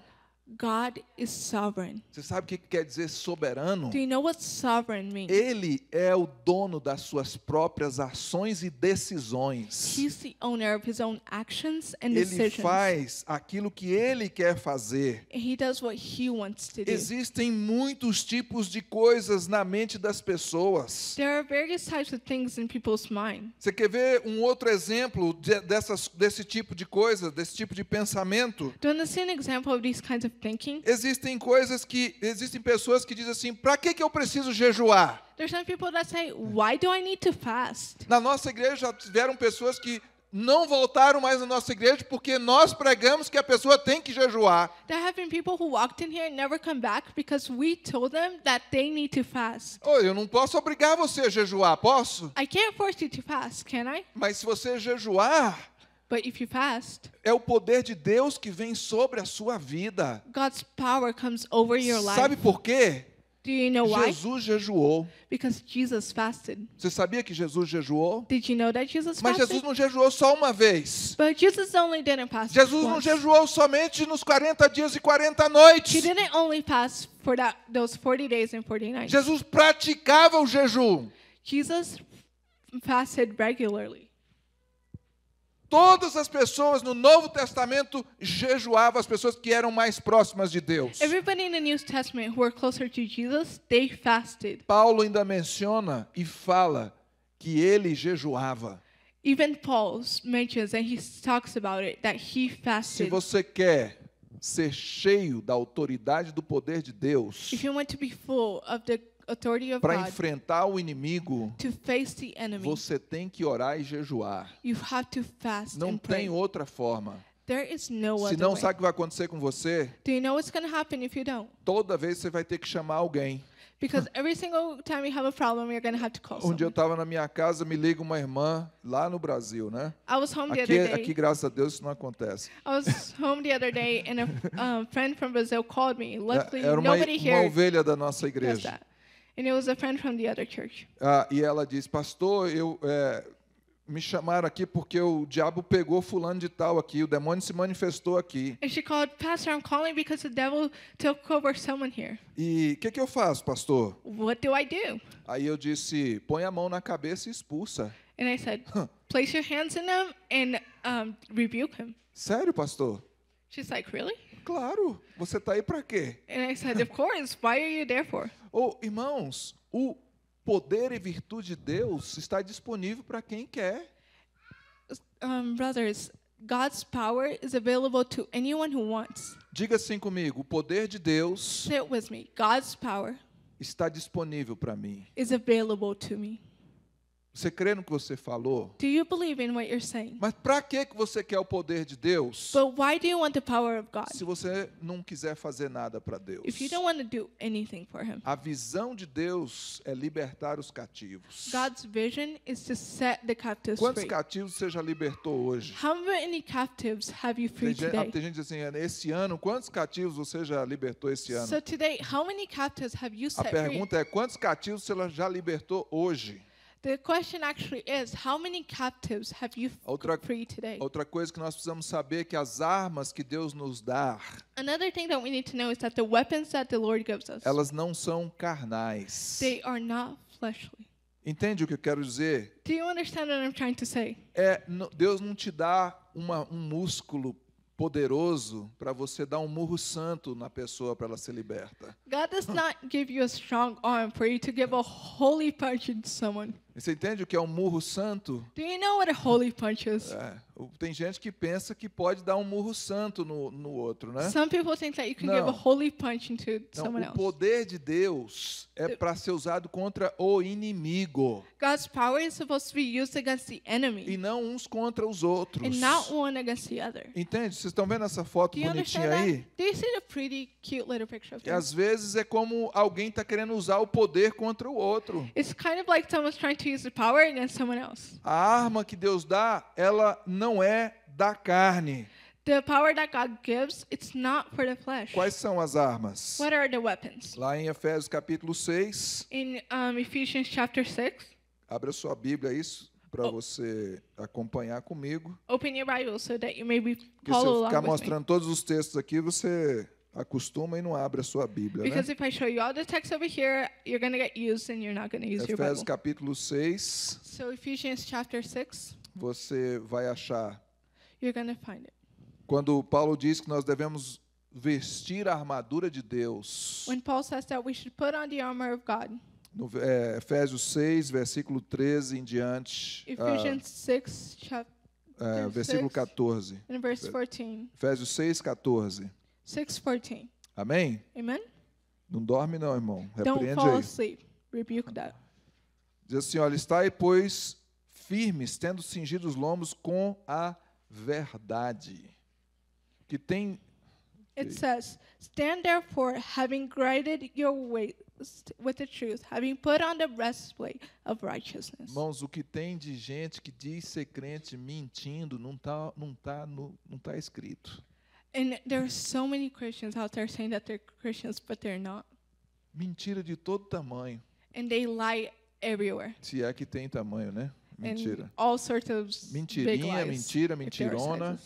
God is sovereign. Você sabe o que quer dizer soberano? Do you know what sovereign means? Ele é o dono das suas próprias ações e decisões. He's the owner of his own actions and ele decisions. Ele faz aquilo que ele quer fazer. He does what he wants to do. Existem muitos tipos de coisas na mente das pessoas. There are various types of things in people's mind. Você quer ver um outro exemplo de, dessas, desse tipo de coisa, desse tipo de pensamento? Do you want to see an example of these kinds of thinking. Existem coisas que existem pessoas que dizem assim: "Para que que eu preciso jejuar?" There's some people that say, "Why do I need to fast?" Na nossa igreja tiveram pessoas que não voltaram mais na nossa igreja porque nós pregamos que a pessoa tem que jejuar. There have been people who walked in here and never come back because we told them that they need to fast. Oh, eu não posso obrigar você a jejuar, posso? I can't force you to fast, can I? Mas se você jejuar, But if you fast, é o poder de Deus que vem sobre a sua vida. God's power comes over your life. Sabe por quê? Do you know why? Jesus jejuou. Because Jesus fasted. Você sabia que Jesus jejuou? Did you know that Jesus Mas Jesus não jejuou só uma vez. But Jesus only didn't fast Jesus once. não jejuou somente nos 40 dias e 40 noites. He didn't only fast for that, those 40 days and 40 nights. Jesus praticava o jejum. Jesus fasted regularly. Todas as pessoas no Novo Testamento jejuavam as pessoas que eram mais próximas de Deus. Everybody in the New Testament who were closer to Jesus, they fasted. Paulo ainda menciona e fala que ele jejuava. Even Paul mentions and he talks about it that he fasted. Se você quer ser cheio da autoridade do poder de Deus, If you want to be full of the para enfrentar o inimigo, você tem que orar e jejuar. Não tem outra forma. There is no Se não sabe o que vai acontecer com você, you know toda vez você vai ter que chamar alguém. Because every single time you have a problem, you're going have to call. Um dia eu estava na minha casa, me liga uma irmã lá no Brasil, né? I was home aqui, other day. Aqui, graças a Deus, isso não acontece. I was home the other day, and a um, friend from Brazil called me. É, Luckily, Era uma, nobody uma ovelha da nossa igreja. And it was a friend from the other church. Ah, e ela diz, pastor, eu é, me chamaram aqui porque o diabo pegou fulano de tal aqui, o demônio se manifestou aqui. And she called, Pastor, I'm calling because the devil took over someone here. E o que, que eu faço, pastor? What do I do? Aí eu disse, põe a mão na cabeça e expulsa. And I said, place your hands in them and um, rebuke him. Sério, pastor? She's like, really? Claro. Você está aí para quê? And I said, of course. Why are you there for? Ou, irmãos, o poder e virtude de Deus está disponível para quem quer. Um, brothers, God's power is available to anyone who wants. Diga assim comigo, o poder de Deus. Sit with me. God's power está disponível para mim. Is available to me. Você crê no que você falou? Do you believe in what you're saying? Mas para que que você quer o poder de Deus? But why do you want the power of God? Se você não quiser fazer nada para Deus. If you don't want to do anything for him. A visão de Deus é libertar os cativos. God's vision is to set the captives free. Quantos cativos você já libertou hoje? How many captives have you freed today? Tem gente assim, esse ano quantos cativos você já libertou esse ano? So today, how many captives have you set free? A pergunta é quantos cativos você já libertou hoje? The question actually is, how many captives have you outra, free today? Outra coisa que nós precisamos saber é que as armas que Deus nos dá, Another thing that we need to know is that the weapons that the Lord gives us, elas não são carnais. They are not fleshly. Entende o que eu quero dizer? Do you understand what I'm trying to say? É, Deus não te dá uma, um músculo poderoso para você dar um murro santo na pessoa para ela ser liberta. God does not give you a strong arm for you to give a holy punch to someone. Você entende o que é um murro santo? Do you know what a holy punch is? É, tem gente que pensa que pode dar um murro santo no, no outro, né? Some people think that you can Não. give a holy punch into Não, someone else. O poder de Deus é para ser usado contra o inimigo. God's power is supposed to be used against the enemy. E não uns contra os outros. And not one against the other. Entende? Vocês estão vendo essa foto Do bonitinha aí? Do you see the pretty cute little picture of them? E às vezes é como alguém está querendo usar o poder contra o outro. It's kind of like someone's trying to power someone else. A arma que Deus dá, ela não é da carne. The power that God gives, it's not for the flesh. Quais são as armas? What are the weapons? Lá em Efésios capítulo 6. In um, Ephesians chapter 6. Abra sua Bíblia isso para oh. você acompanhar comigo. Open your Bible so that you may be follow Porque se eu ficar mostrando todos os textos aqui, você acostuma e não abre a sua Bíblia, né? Because né? if I show you all the text over here, you're going to get used and you're not going to use your Efésios capítulo 6, So Ephesians chapter 6, você vai achar you're going find it. quando Paulo diz que nós devemos vestir a armadura de Deus. When Paul says that we should put on the armor of God, No, é, Efésios 6, versículo 13 em diante, Ephesians 6 ah, chapter é, versículo 14. and 14. Efésios 6, 14. 6:14. Amém? Amen? Não dorme não, irmão. Repreende Don't fall aí. asleep. Rebuke that. Diz assim, olha, aí, pois, firmes, tendo cingido os lombos com a verdade. Que tem... It says, Stand therefore, having guided your waist with the truth, having put on the breastplate of righteousness. Irmãos, o que tem de gente que diz ser crente mentindo não está não tá não tá, tá escrito. And there are so many Christians out there saying that they're Christians, but they're not. Mentira de todo tamanho. And they lie everywhere. Se é que tem tamanho, né? Mentira. And all sorts of Mentirinha, mentira, mentirona.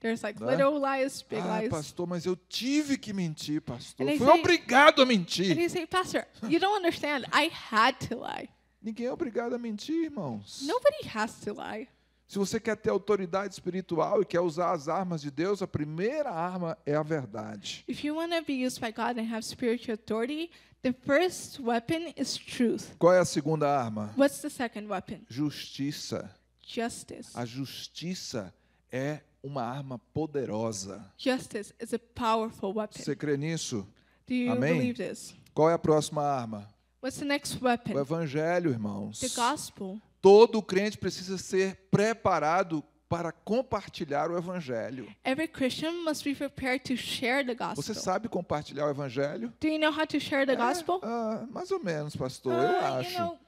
There's like né? little lies, big ah, lies. pastor, mas eu tive que mentir, pastor. Fui say, obrigado a mentir. And they say, pastor, you don't understand. I had to lie. Ninguém é obrigado a mentir, irmãos. Nobody has to lie. Se você quer ter autoridade espiritual e quer usar as armas de Deus, a primeira arma é a verdade. If you want to be used by God and have spiritual authority, the first weapon is truth. Qual é a segunda arma? What's the second weapon? Justiça. Justice. A justiça é uma arma poderosa. Justice is a powerful weapon. Você crê nisso? Do you Amém? believe this? Qual é a próxima arma? What's the next weapon? O evangelho, irmãos. The gospel. Todo crente precisa ser preparado para compartilhar o evangelho. Every Christian must be prepared to share the gospel. Você sabe compartilhar o evangelho? Do you know how to share the é, gospel? Uh, mais ou menos, pastor, uh, eu acho. You know,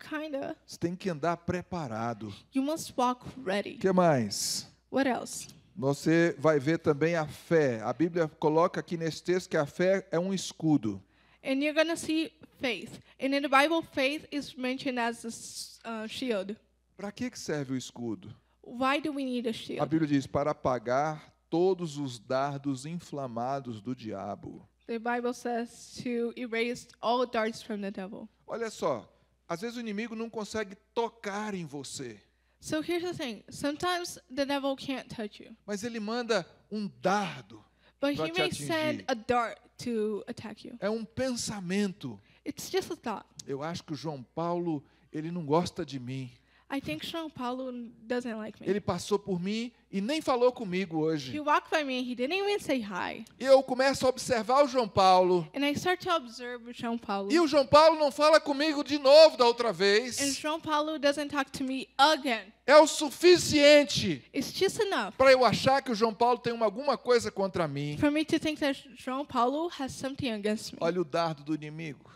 Você tem que andar preparado. You must walk ready. Que mais? What else? Você vai ver também a fé. A Bíblia coloca aqui nesse texto que a fé é um escudo and you're going see faith. And in the Bible, faith is mentioned as a uh, shield. Para que, que serve o escudo? Why do we need a shield? A Bíblia diz para apagar todos os dardos inflamados do diabo. The Bible says to erase all darts from the devil. Olha só, às vezes o inimigo não consegue tocar em você. So here's the thing, sometimes the devil can't touch you. Mas ele manda um dardo. But he may send a dart to attack you. É um pensamento. It's just a thought. Eu acho que o João Paulo, ele não gosta de mim. I think São Paulo doesn't like me. Ele passou por mim e nem falou comigo hoje. He walked by me, he didn't even say hi. E eu começo a observar o João Paulo. And I start to observe João Paulo. E o João Paulo não fala comigo de novo da outra vez. And João Paulo doesn't talk to me again. É o suficiente. It's just enough. Para eu achar que o João Paulo tem alguma coisa contra mim. For me to think that João Paulo has something against me. Olha o dardo do inimigo.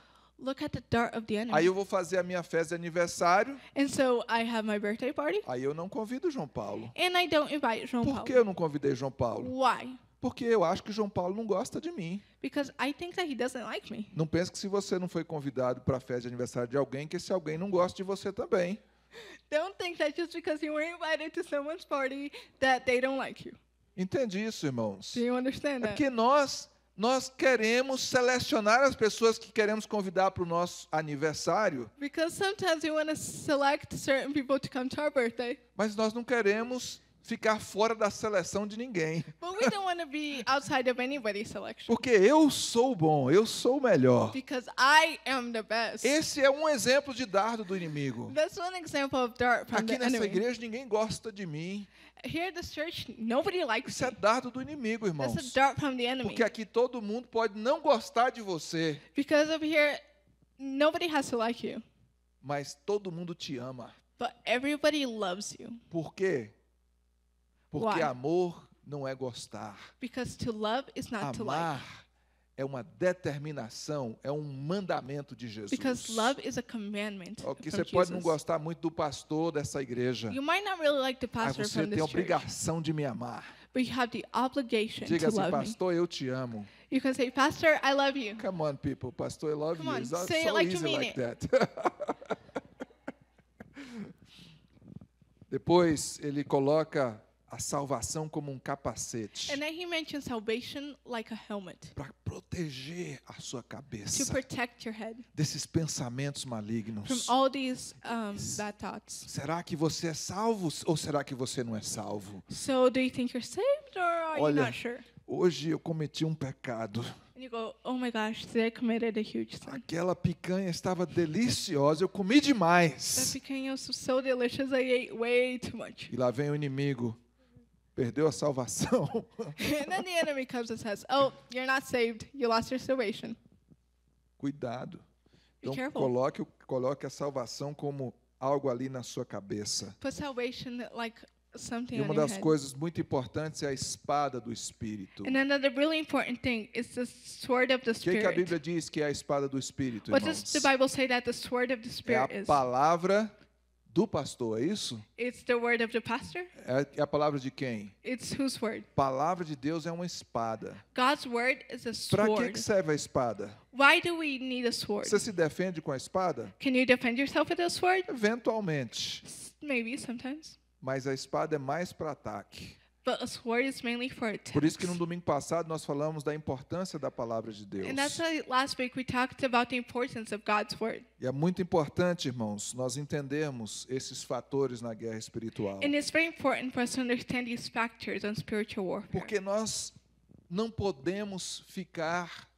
Look at the dart of the enemy. Aí eu vou fazer a minha festa de aniversário. And so I have my birthday party. Aí eu não convido João Paulo. And I don't invite João Paulo. Por que eu não convidei João Paulo? Why? Porque eu acho que João Paulo não gosta de mim. Because I think that he doesn't like me. Não pense que se você não foi convidado para a festa de aniversário de alguém, que esse alguém não gosta de você também. Don't think that just because you were invited to someone's party that they don't like you. Entende isso, irmãos? Do you understand é that? É porque nós nós queremos selecionar as pessoas que queremos convidar para o nosso aniversário. Mas nós não queremos ficar fora da seleção de ninguém. <laughs> Porque eu sou bom, eu sou o melhor. Esse é um exemplo de dardo do inimigo. Aqui nessa igreja ninguém gosta de mim. Here this church, nobody likes Isso é dardo do inimigo, irmãos. That's a dart from the enemy. Porque aqui todo mundo pode não gostar de você. Because over here, nobody has to like you. Mas todo mundo te ama. But everybody loves you. Por quê? Porque Why? amor não é gostar. Because to love is not Amar to like é uma determinação, é um mandamento de Jesus. Because love is a commandment okay, você pode não gostar muito do pastor dessa igreja. You might not really like the pastor from this church. mas você tem a obrigação de me amar. But you have the obligation Diga assim, pastor, me. eu te amo. You can say, pastor, I love you. Come on, people, pastor, I love Come you. On, say so it like you mean like it. <laughs> Depois ele coloca a salvação como um capacete. And then he salvation like a helmet. Para proteger a sua cabeça. To protect your head. Desses pensamentos malignos. From all these um, bad thoughts. Será que você é salvo ou será que você não é salvo? So do you think you're saved or are Olha, you not sure? Hoje eu cometi um pecado. Go, oh my gosh, today I committed a huge sin. Aquela picanha estava deliciosa, eu comi demais. That picanha was so delicious, I ate way too much. E lá vem o inimigo perdeu a salvação. And <laughs> <laughs> then the enemy comes and says, "Oh, you're not saved. You lost your salvation." Cuidado. Então, coloque, coloque a salvação como algo ali na sua cabeça. Put salvation like something e uma das coisas muito importantes é a espada do espírito. And another really important thing is the sword of the spirit. O que, é que, a Bíblia diz que é a espada do espírito, What irmãos? does the Bible say that the sword of the é spirit is? É a palavra do pastor, é isso? It's the word of the pastor. É, é a palavra de quem? It's whose word. Palavra de Deus é uma espada. God's word is a sword. Para que, serve a espada? Why do we need a sword? Você se defende com a espada? Can you defend yourself with a sword? Eventualmente. Maybe sometimes. Mas a espada é mais para ataque. But a sword is mainly for attacks. Por isso que no domingo passado nós falamos da importância da palavra de Deus. And that's why last week we talked about the importance of God's word. E é muito importante, irmãos, nós entendermos esses fatores na guerra espiritual. And it's very important for us to understand these factors on spiritual warfare. Porque nós não podemos ficar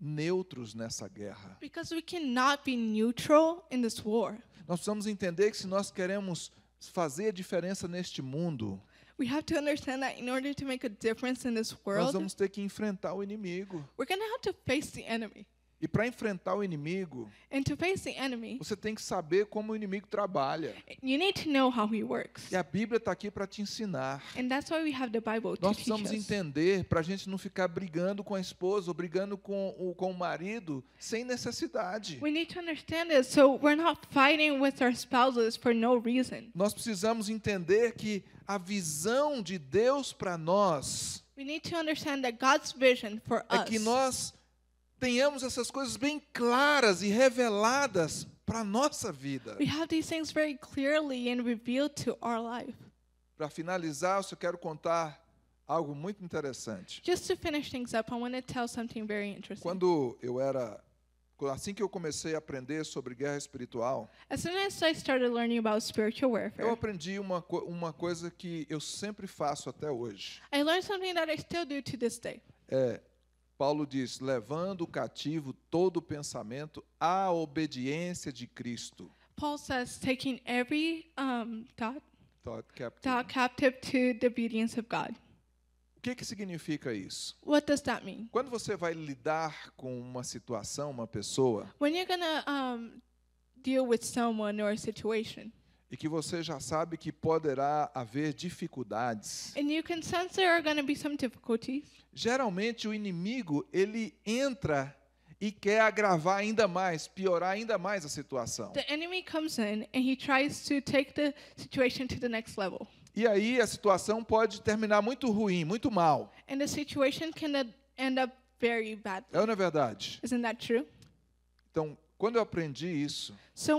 neutros nessa guerra. Because we cannot be neutral in this war. Nós precisamos entender que se nós queremos fazer diferença neste mundo, We have to understand that in order to make a difference in this world, nós vamos ter que enfrentar o inimigo. We're gonna have to face the enemy. E para enfrentar o inimigo, enemy, você tem que saber como o inimigo trabalha. E a Bíblia está aqui para te ensinar. Nós precisamos entender para a gente não ficar brigando com a esposa ou brigando com o, com o marido sem necessidade. Nós precisamos entender que a visão de Deus para nós é que nós tenhamos essas coisas bem claras e reveladas para nossa vida. Para finalizar, eu só quero contar algo muito interessante. Just to finish things up, I want to tell something very interesting. Quando eu era assim que eu comecei a aprender sobre guerra espiritual, as as warfare, eu aprendi uma, uma coisa que eu sempre faço até hoje. I learned something that I still do to this day. É, Paulo diz: levando cativo todo pensamento à obediência de Cristo. Paul says, taking every um, thought, thought, captive. thought captive to the obedience of God. O que, que significa isso? What does that mean? Quando você vai lidar com uma situação, uma pessoa, When you're gonna, um, deal with someone or a situation, e que você já sabe que poderá haver dificuldades. Geralmente o inimigo ele entra e quer agravar ainda mais, piorar ainda mais a situação. E aí a situação pode terminar muito ruim, muito mal. And the situation can end up very badly. É ou não é verdade? Isn't that true? Então quando eu aprendi isso, so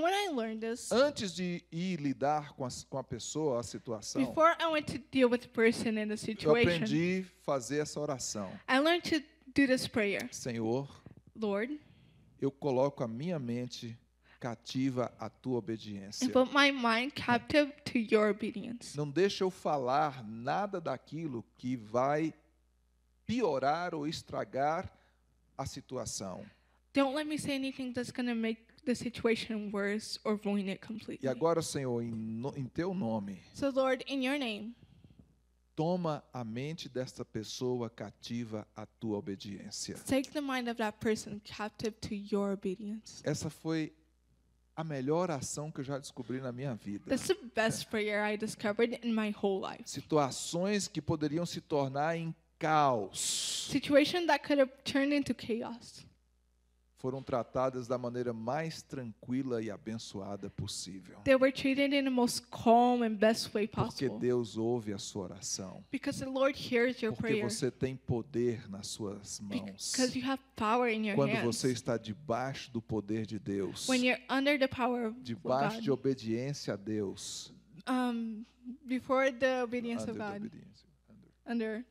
this, antes de ir lidar com a, com a pessoa, a situação, eu aprendi fazer essa oração. Senhor, Lord, eu coloco a minha mente cativa à tua obediência. Não deixa eu falar nada daquilo que vai piorar ou estragar a situação. Don't let me say anything that's going to make the situation worse or ruin it completely. E agora, Senhor, em, no, em teu nome. So Lord, in your name. Toma a mente desta pessoa cativa à tua obediência. Take the mind of that person captive to your obedience. Essa foi a melhor ação que eu já descobri na minha vida. That's the best prayer I discovered in my whole life. Situações que poderiam se tornar em caos. Situation that could have turned into chaos foram tratadas da maneira mais tranquila e abençoada possível. They were treated in the most calm and best way possible. Porque Deus ouve a sua oração. Because the Lord hears your Porque você tem poder nas suas mãos. Because you have power in your Quando hands. você está debaixo do poder de Deus. When you're under the power of debaixo God. de obediência a Deus. Um, before the obedience under of God. The obedience. Under. under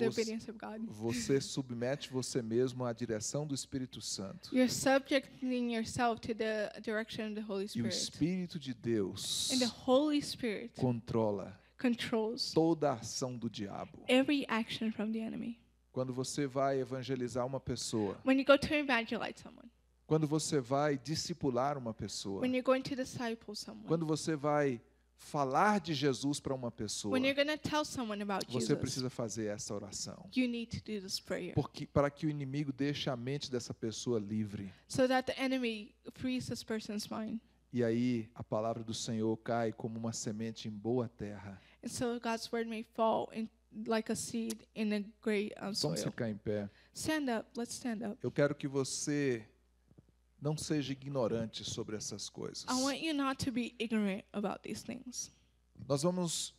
The obedience of God. Você submete você mesmo à direção do Espírito Santo. You're subjecting yourself to the direction of the Holy Spirit. E o Espírito de Deus. And the Holy Spirit. Controla. Controls. Toda a ação do diabo. Every action from the enemy. Quando você vai evangelizar uma pessoa. When you go to evangelize someone. Quando você vai discipular uma pessoa. When you're going to disciple someone. Quando você vai falar de Jesus para uma pessoa, você precisa fazer essa oração. Porque, para que o inimigo deixe a mente dessa pessoa livre. E aí a palavra do Senhor cai como uma semente em boa terra. like a seed in a great um, soil. Vamos ficar em pé. Stand up, let's stand up. Eu quero que você não seja ignorante sobre essas coisas. I want you not to be ignorant about these things. Nós vamos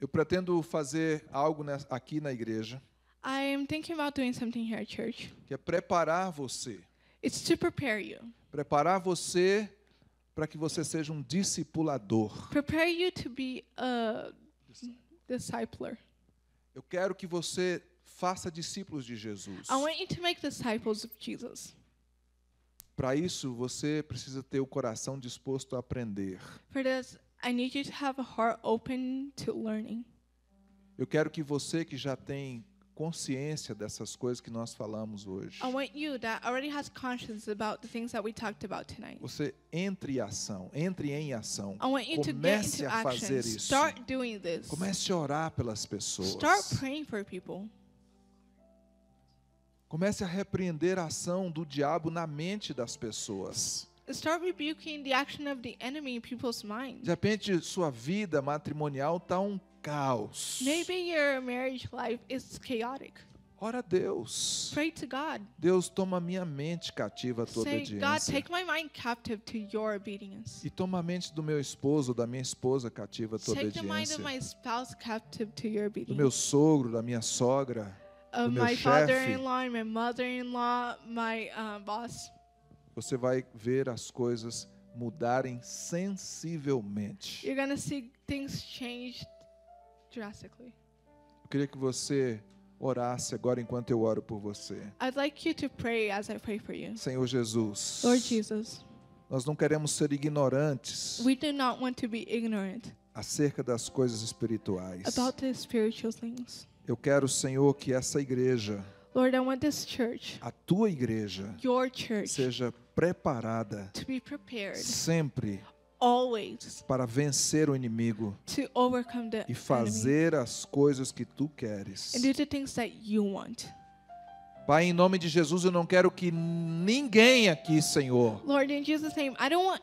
eu pretendo fazer algo aqui na igreja. I am thinking about doing something here at church. Que é preparar você. It's to prepare you. Preparar você para que você seja um discipulador. Prepare you to be a discipler. Eu quero que você faça discípulos de Jesus. I want you to make disciples of Jesus. Para isso, você precisa ter o coração disposto a aprender. For this, I need you to have a heart open to learning. Eu quero que você que já tem consciência dessas coisas que nós falamos hoje. I want you that already has conscience about the things that we talked about tonight. Você entre em ação, entre em ação. I want you Comece to get into a fazer action. isso. Start doing this. Comece a orar pelas pessoas. Start praying for people. Comece a repreender a ação do diabo na mente das pessoas. Start rebuking the action of the enemy in people's minds. De repente, sua vida matrimonial está um caos. Maybe your marriage life is chaotic. Ora a Deus. Pray to God. Deus toma minha mente cativa a tua Say, obediência. God, take my mind captive to your obedience. E toma a mente do meu esposo, da minha esposa cativa a tua take obediência. Take the mind of my spouse captive to your obedience. Do meu sogro, da minha sogra uh, meu my chefe, -in my mother-in-law, my uh, boss. Você vai ver as coisas mudarem sensivelmente. You're gonna see things change drastically. Eu queria que você orasse agora enquanto eu oro por você. I'd like you to pray as I pray for you. Senhor Jesus. Lord Jesus. Nós não queremos ser ignorantes. We do not want to be ignorant. Acerca das coisas espirituais. About the spiritual things. Eu quero, Senhor, que essa igreja, Lord, I want this church, a tua igreja, your church, seja preparada to be prepared, sempre always, para vencer o inimigo to overcome the e fazer enemy, as coisas que tu queres. And do the things that you want. Pai, em nome de Jesus, eu não quero que ninguém aqui, Senhor, Lord, in Jesus' name, I don't want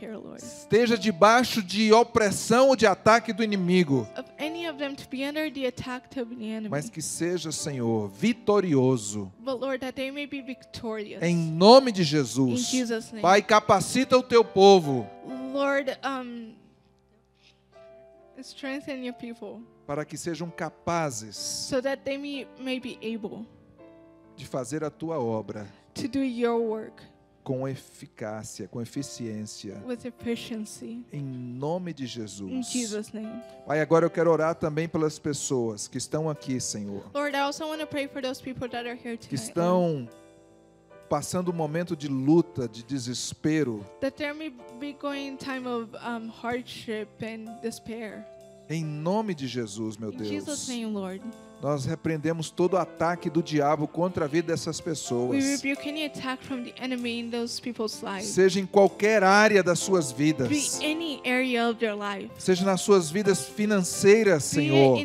here, Lord, esteja debaixo de opressão ou de ataque do inimigo, mas que seja, Senhor, vitorioso. But, Lord, that they may be victorious. Em nome de Jesus, in Jesus name. Pai, capacita o teu povo. Lord, um, strengthen your people. Para que sejam capazes so that they may, may be able de fazer a tua obra to do your work com eficácia, com eficiência. With efficiency. Em nome de Jesus. In Jesus name. Pai, agora eu quero orar também pelas pessoas que estão aqui, Senhor. Lord, I also want to pray for those people that are here Que estão passando um momento de luta, de desespero. That there may be going time of um, hardship and despair. Em nome de Jesus, meu In Deus. Jesus name, Lord. Nós repreendemos todo ataque do diabo contra a vida dessas pessoas. Seja em qualquer área das suas vidas. Seja nas suas vidas financeiras, Senhor.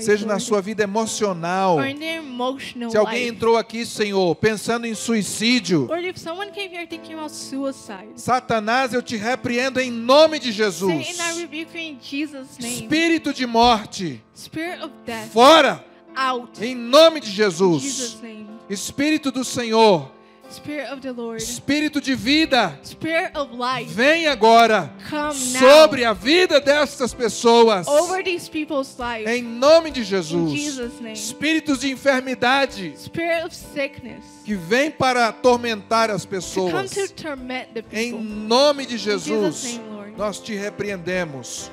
Seja na sua vida emocional. Se alguém entrou aqui, Senhor, pensando em suicídio. Satanás, eu te repreendo em nome de Jesus. Espírito de morte fora. Out. Em nome de Jesus. Espírito do Senhor. Espírito de vida, vem agora sobre a vida destas pessoas, em nome de Jesus. Espíritos de enfermidade que vem para atormentar as pessoas, em nome de Jesus, nós te repreendemos.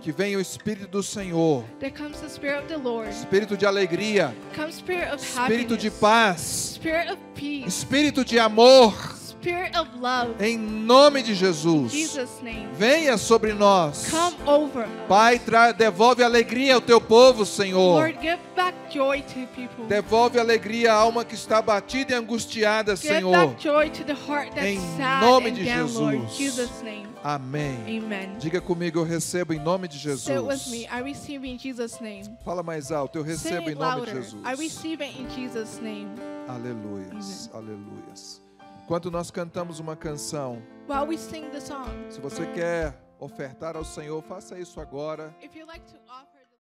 Que vem o Espírito do Senhor. Espírito de alegria. Espírito de paz. Espírito de amor spirit of love. Em nome de Jesus. Jesus name. Venha sobre nós. Come over Pai, devolve alegria ao teu povo, Senhor. Lord, give back joy to people. Devolve alegria à alma que está batida e angustiada, give Senhor. Back joy to the heart that's em nome de Jesus. Lord. Jesus name. Amém. Amen. Diga comigo, eu recebo em nome de Jesus. Fala mais alto, eu recebo em nome de Jesus. Aleluia. Aleluia. Quando nós cantamos uma canção, While we sing the song, se você quer ofertar ao Senhor, faça isso agora. If you like to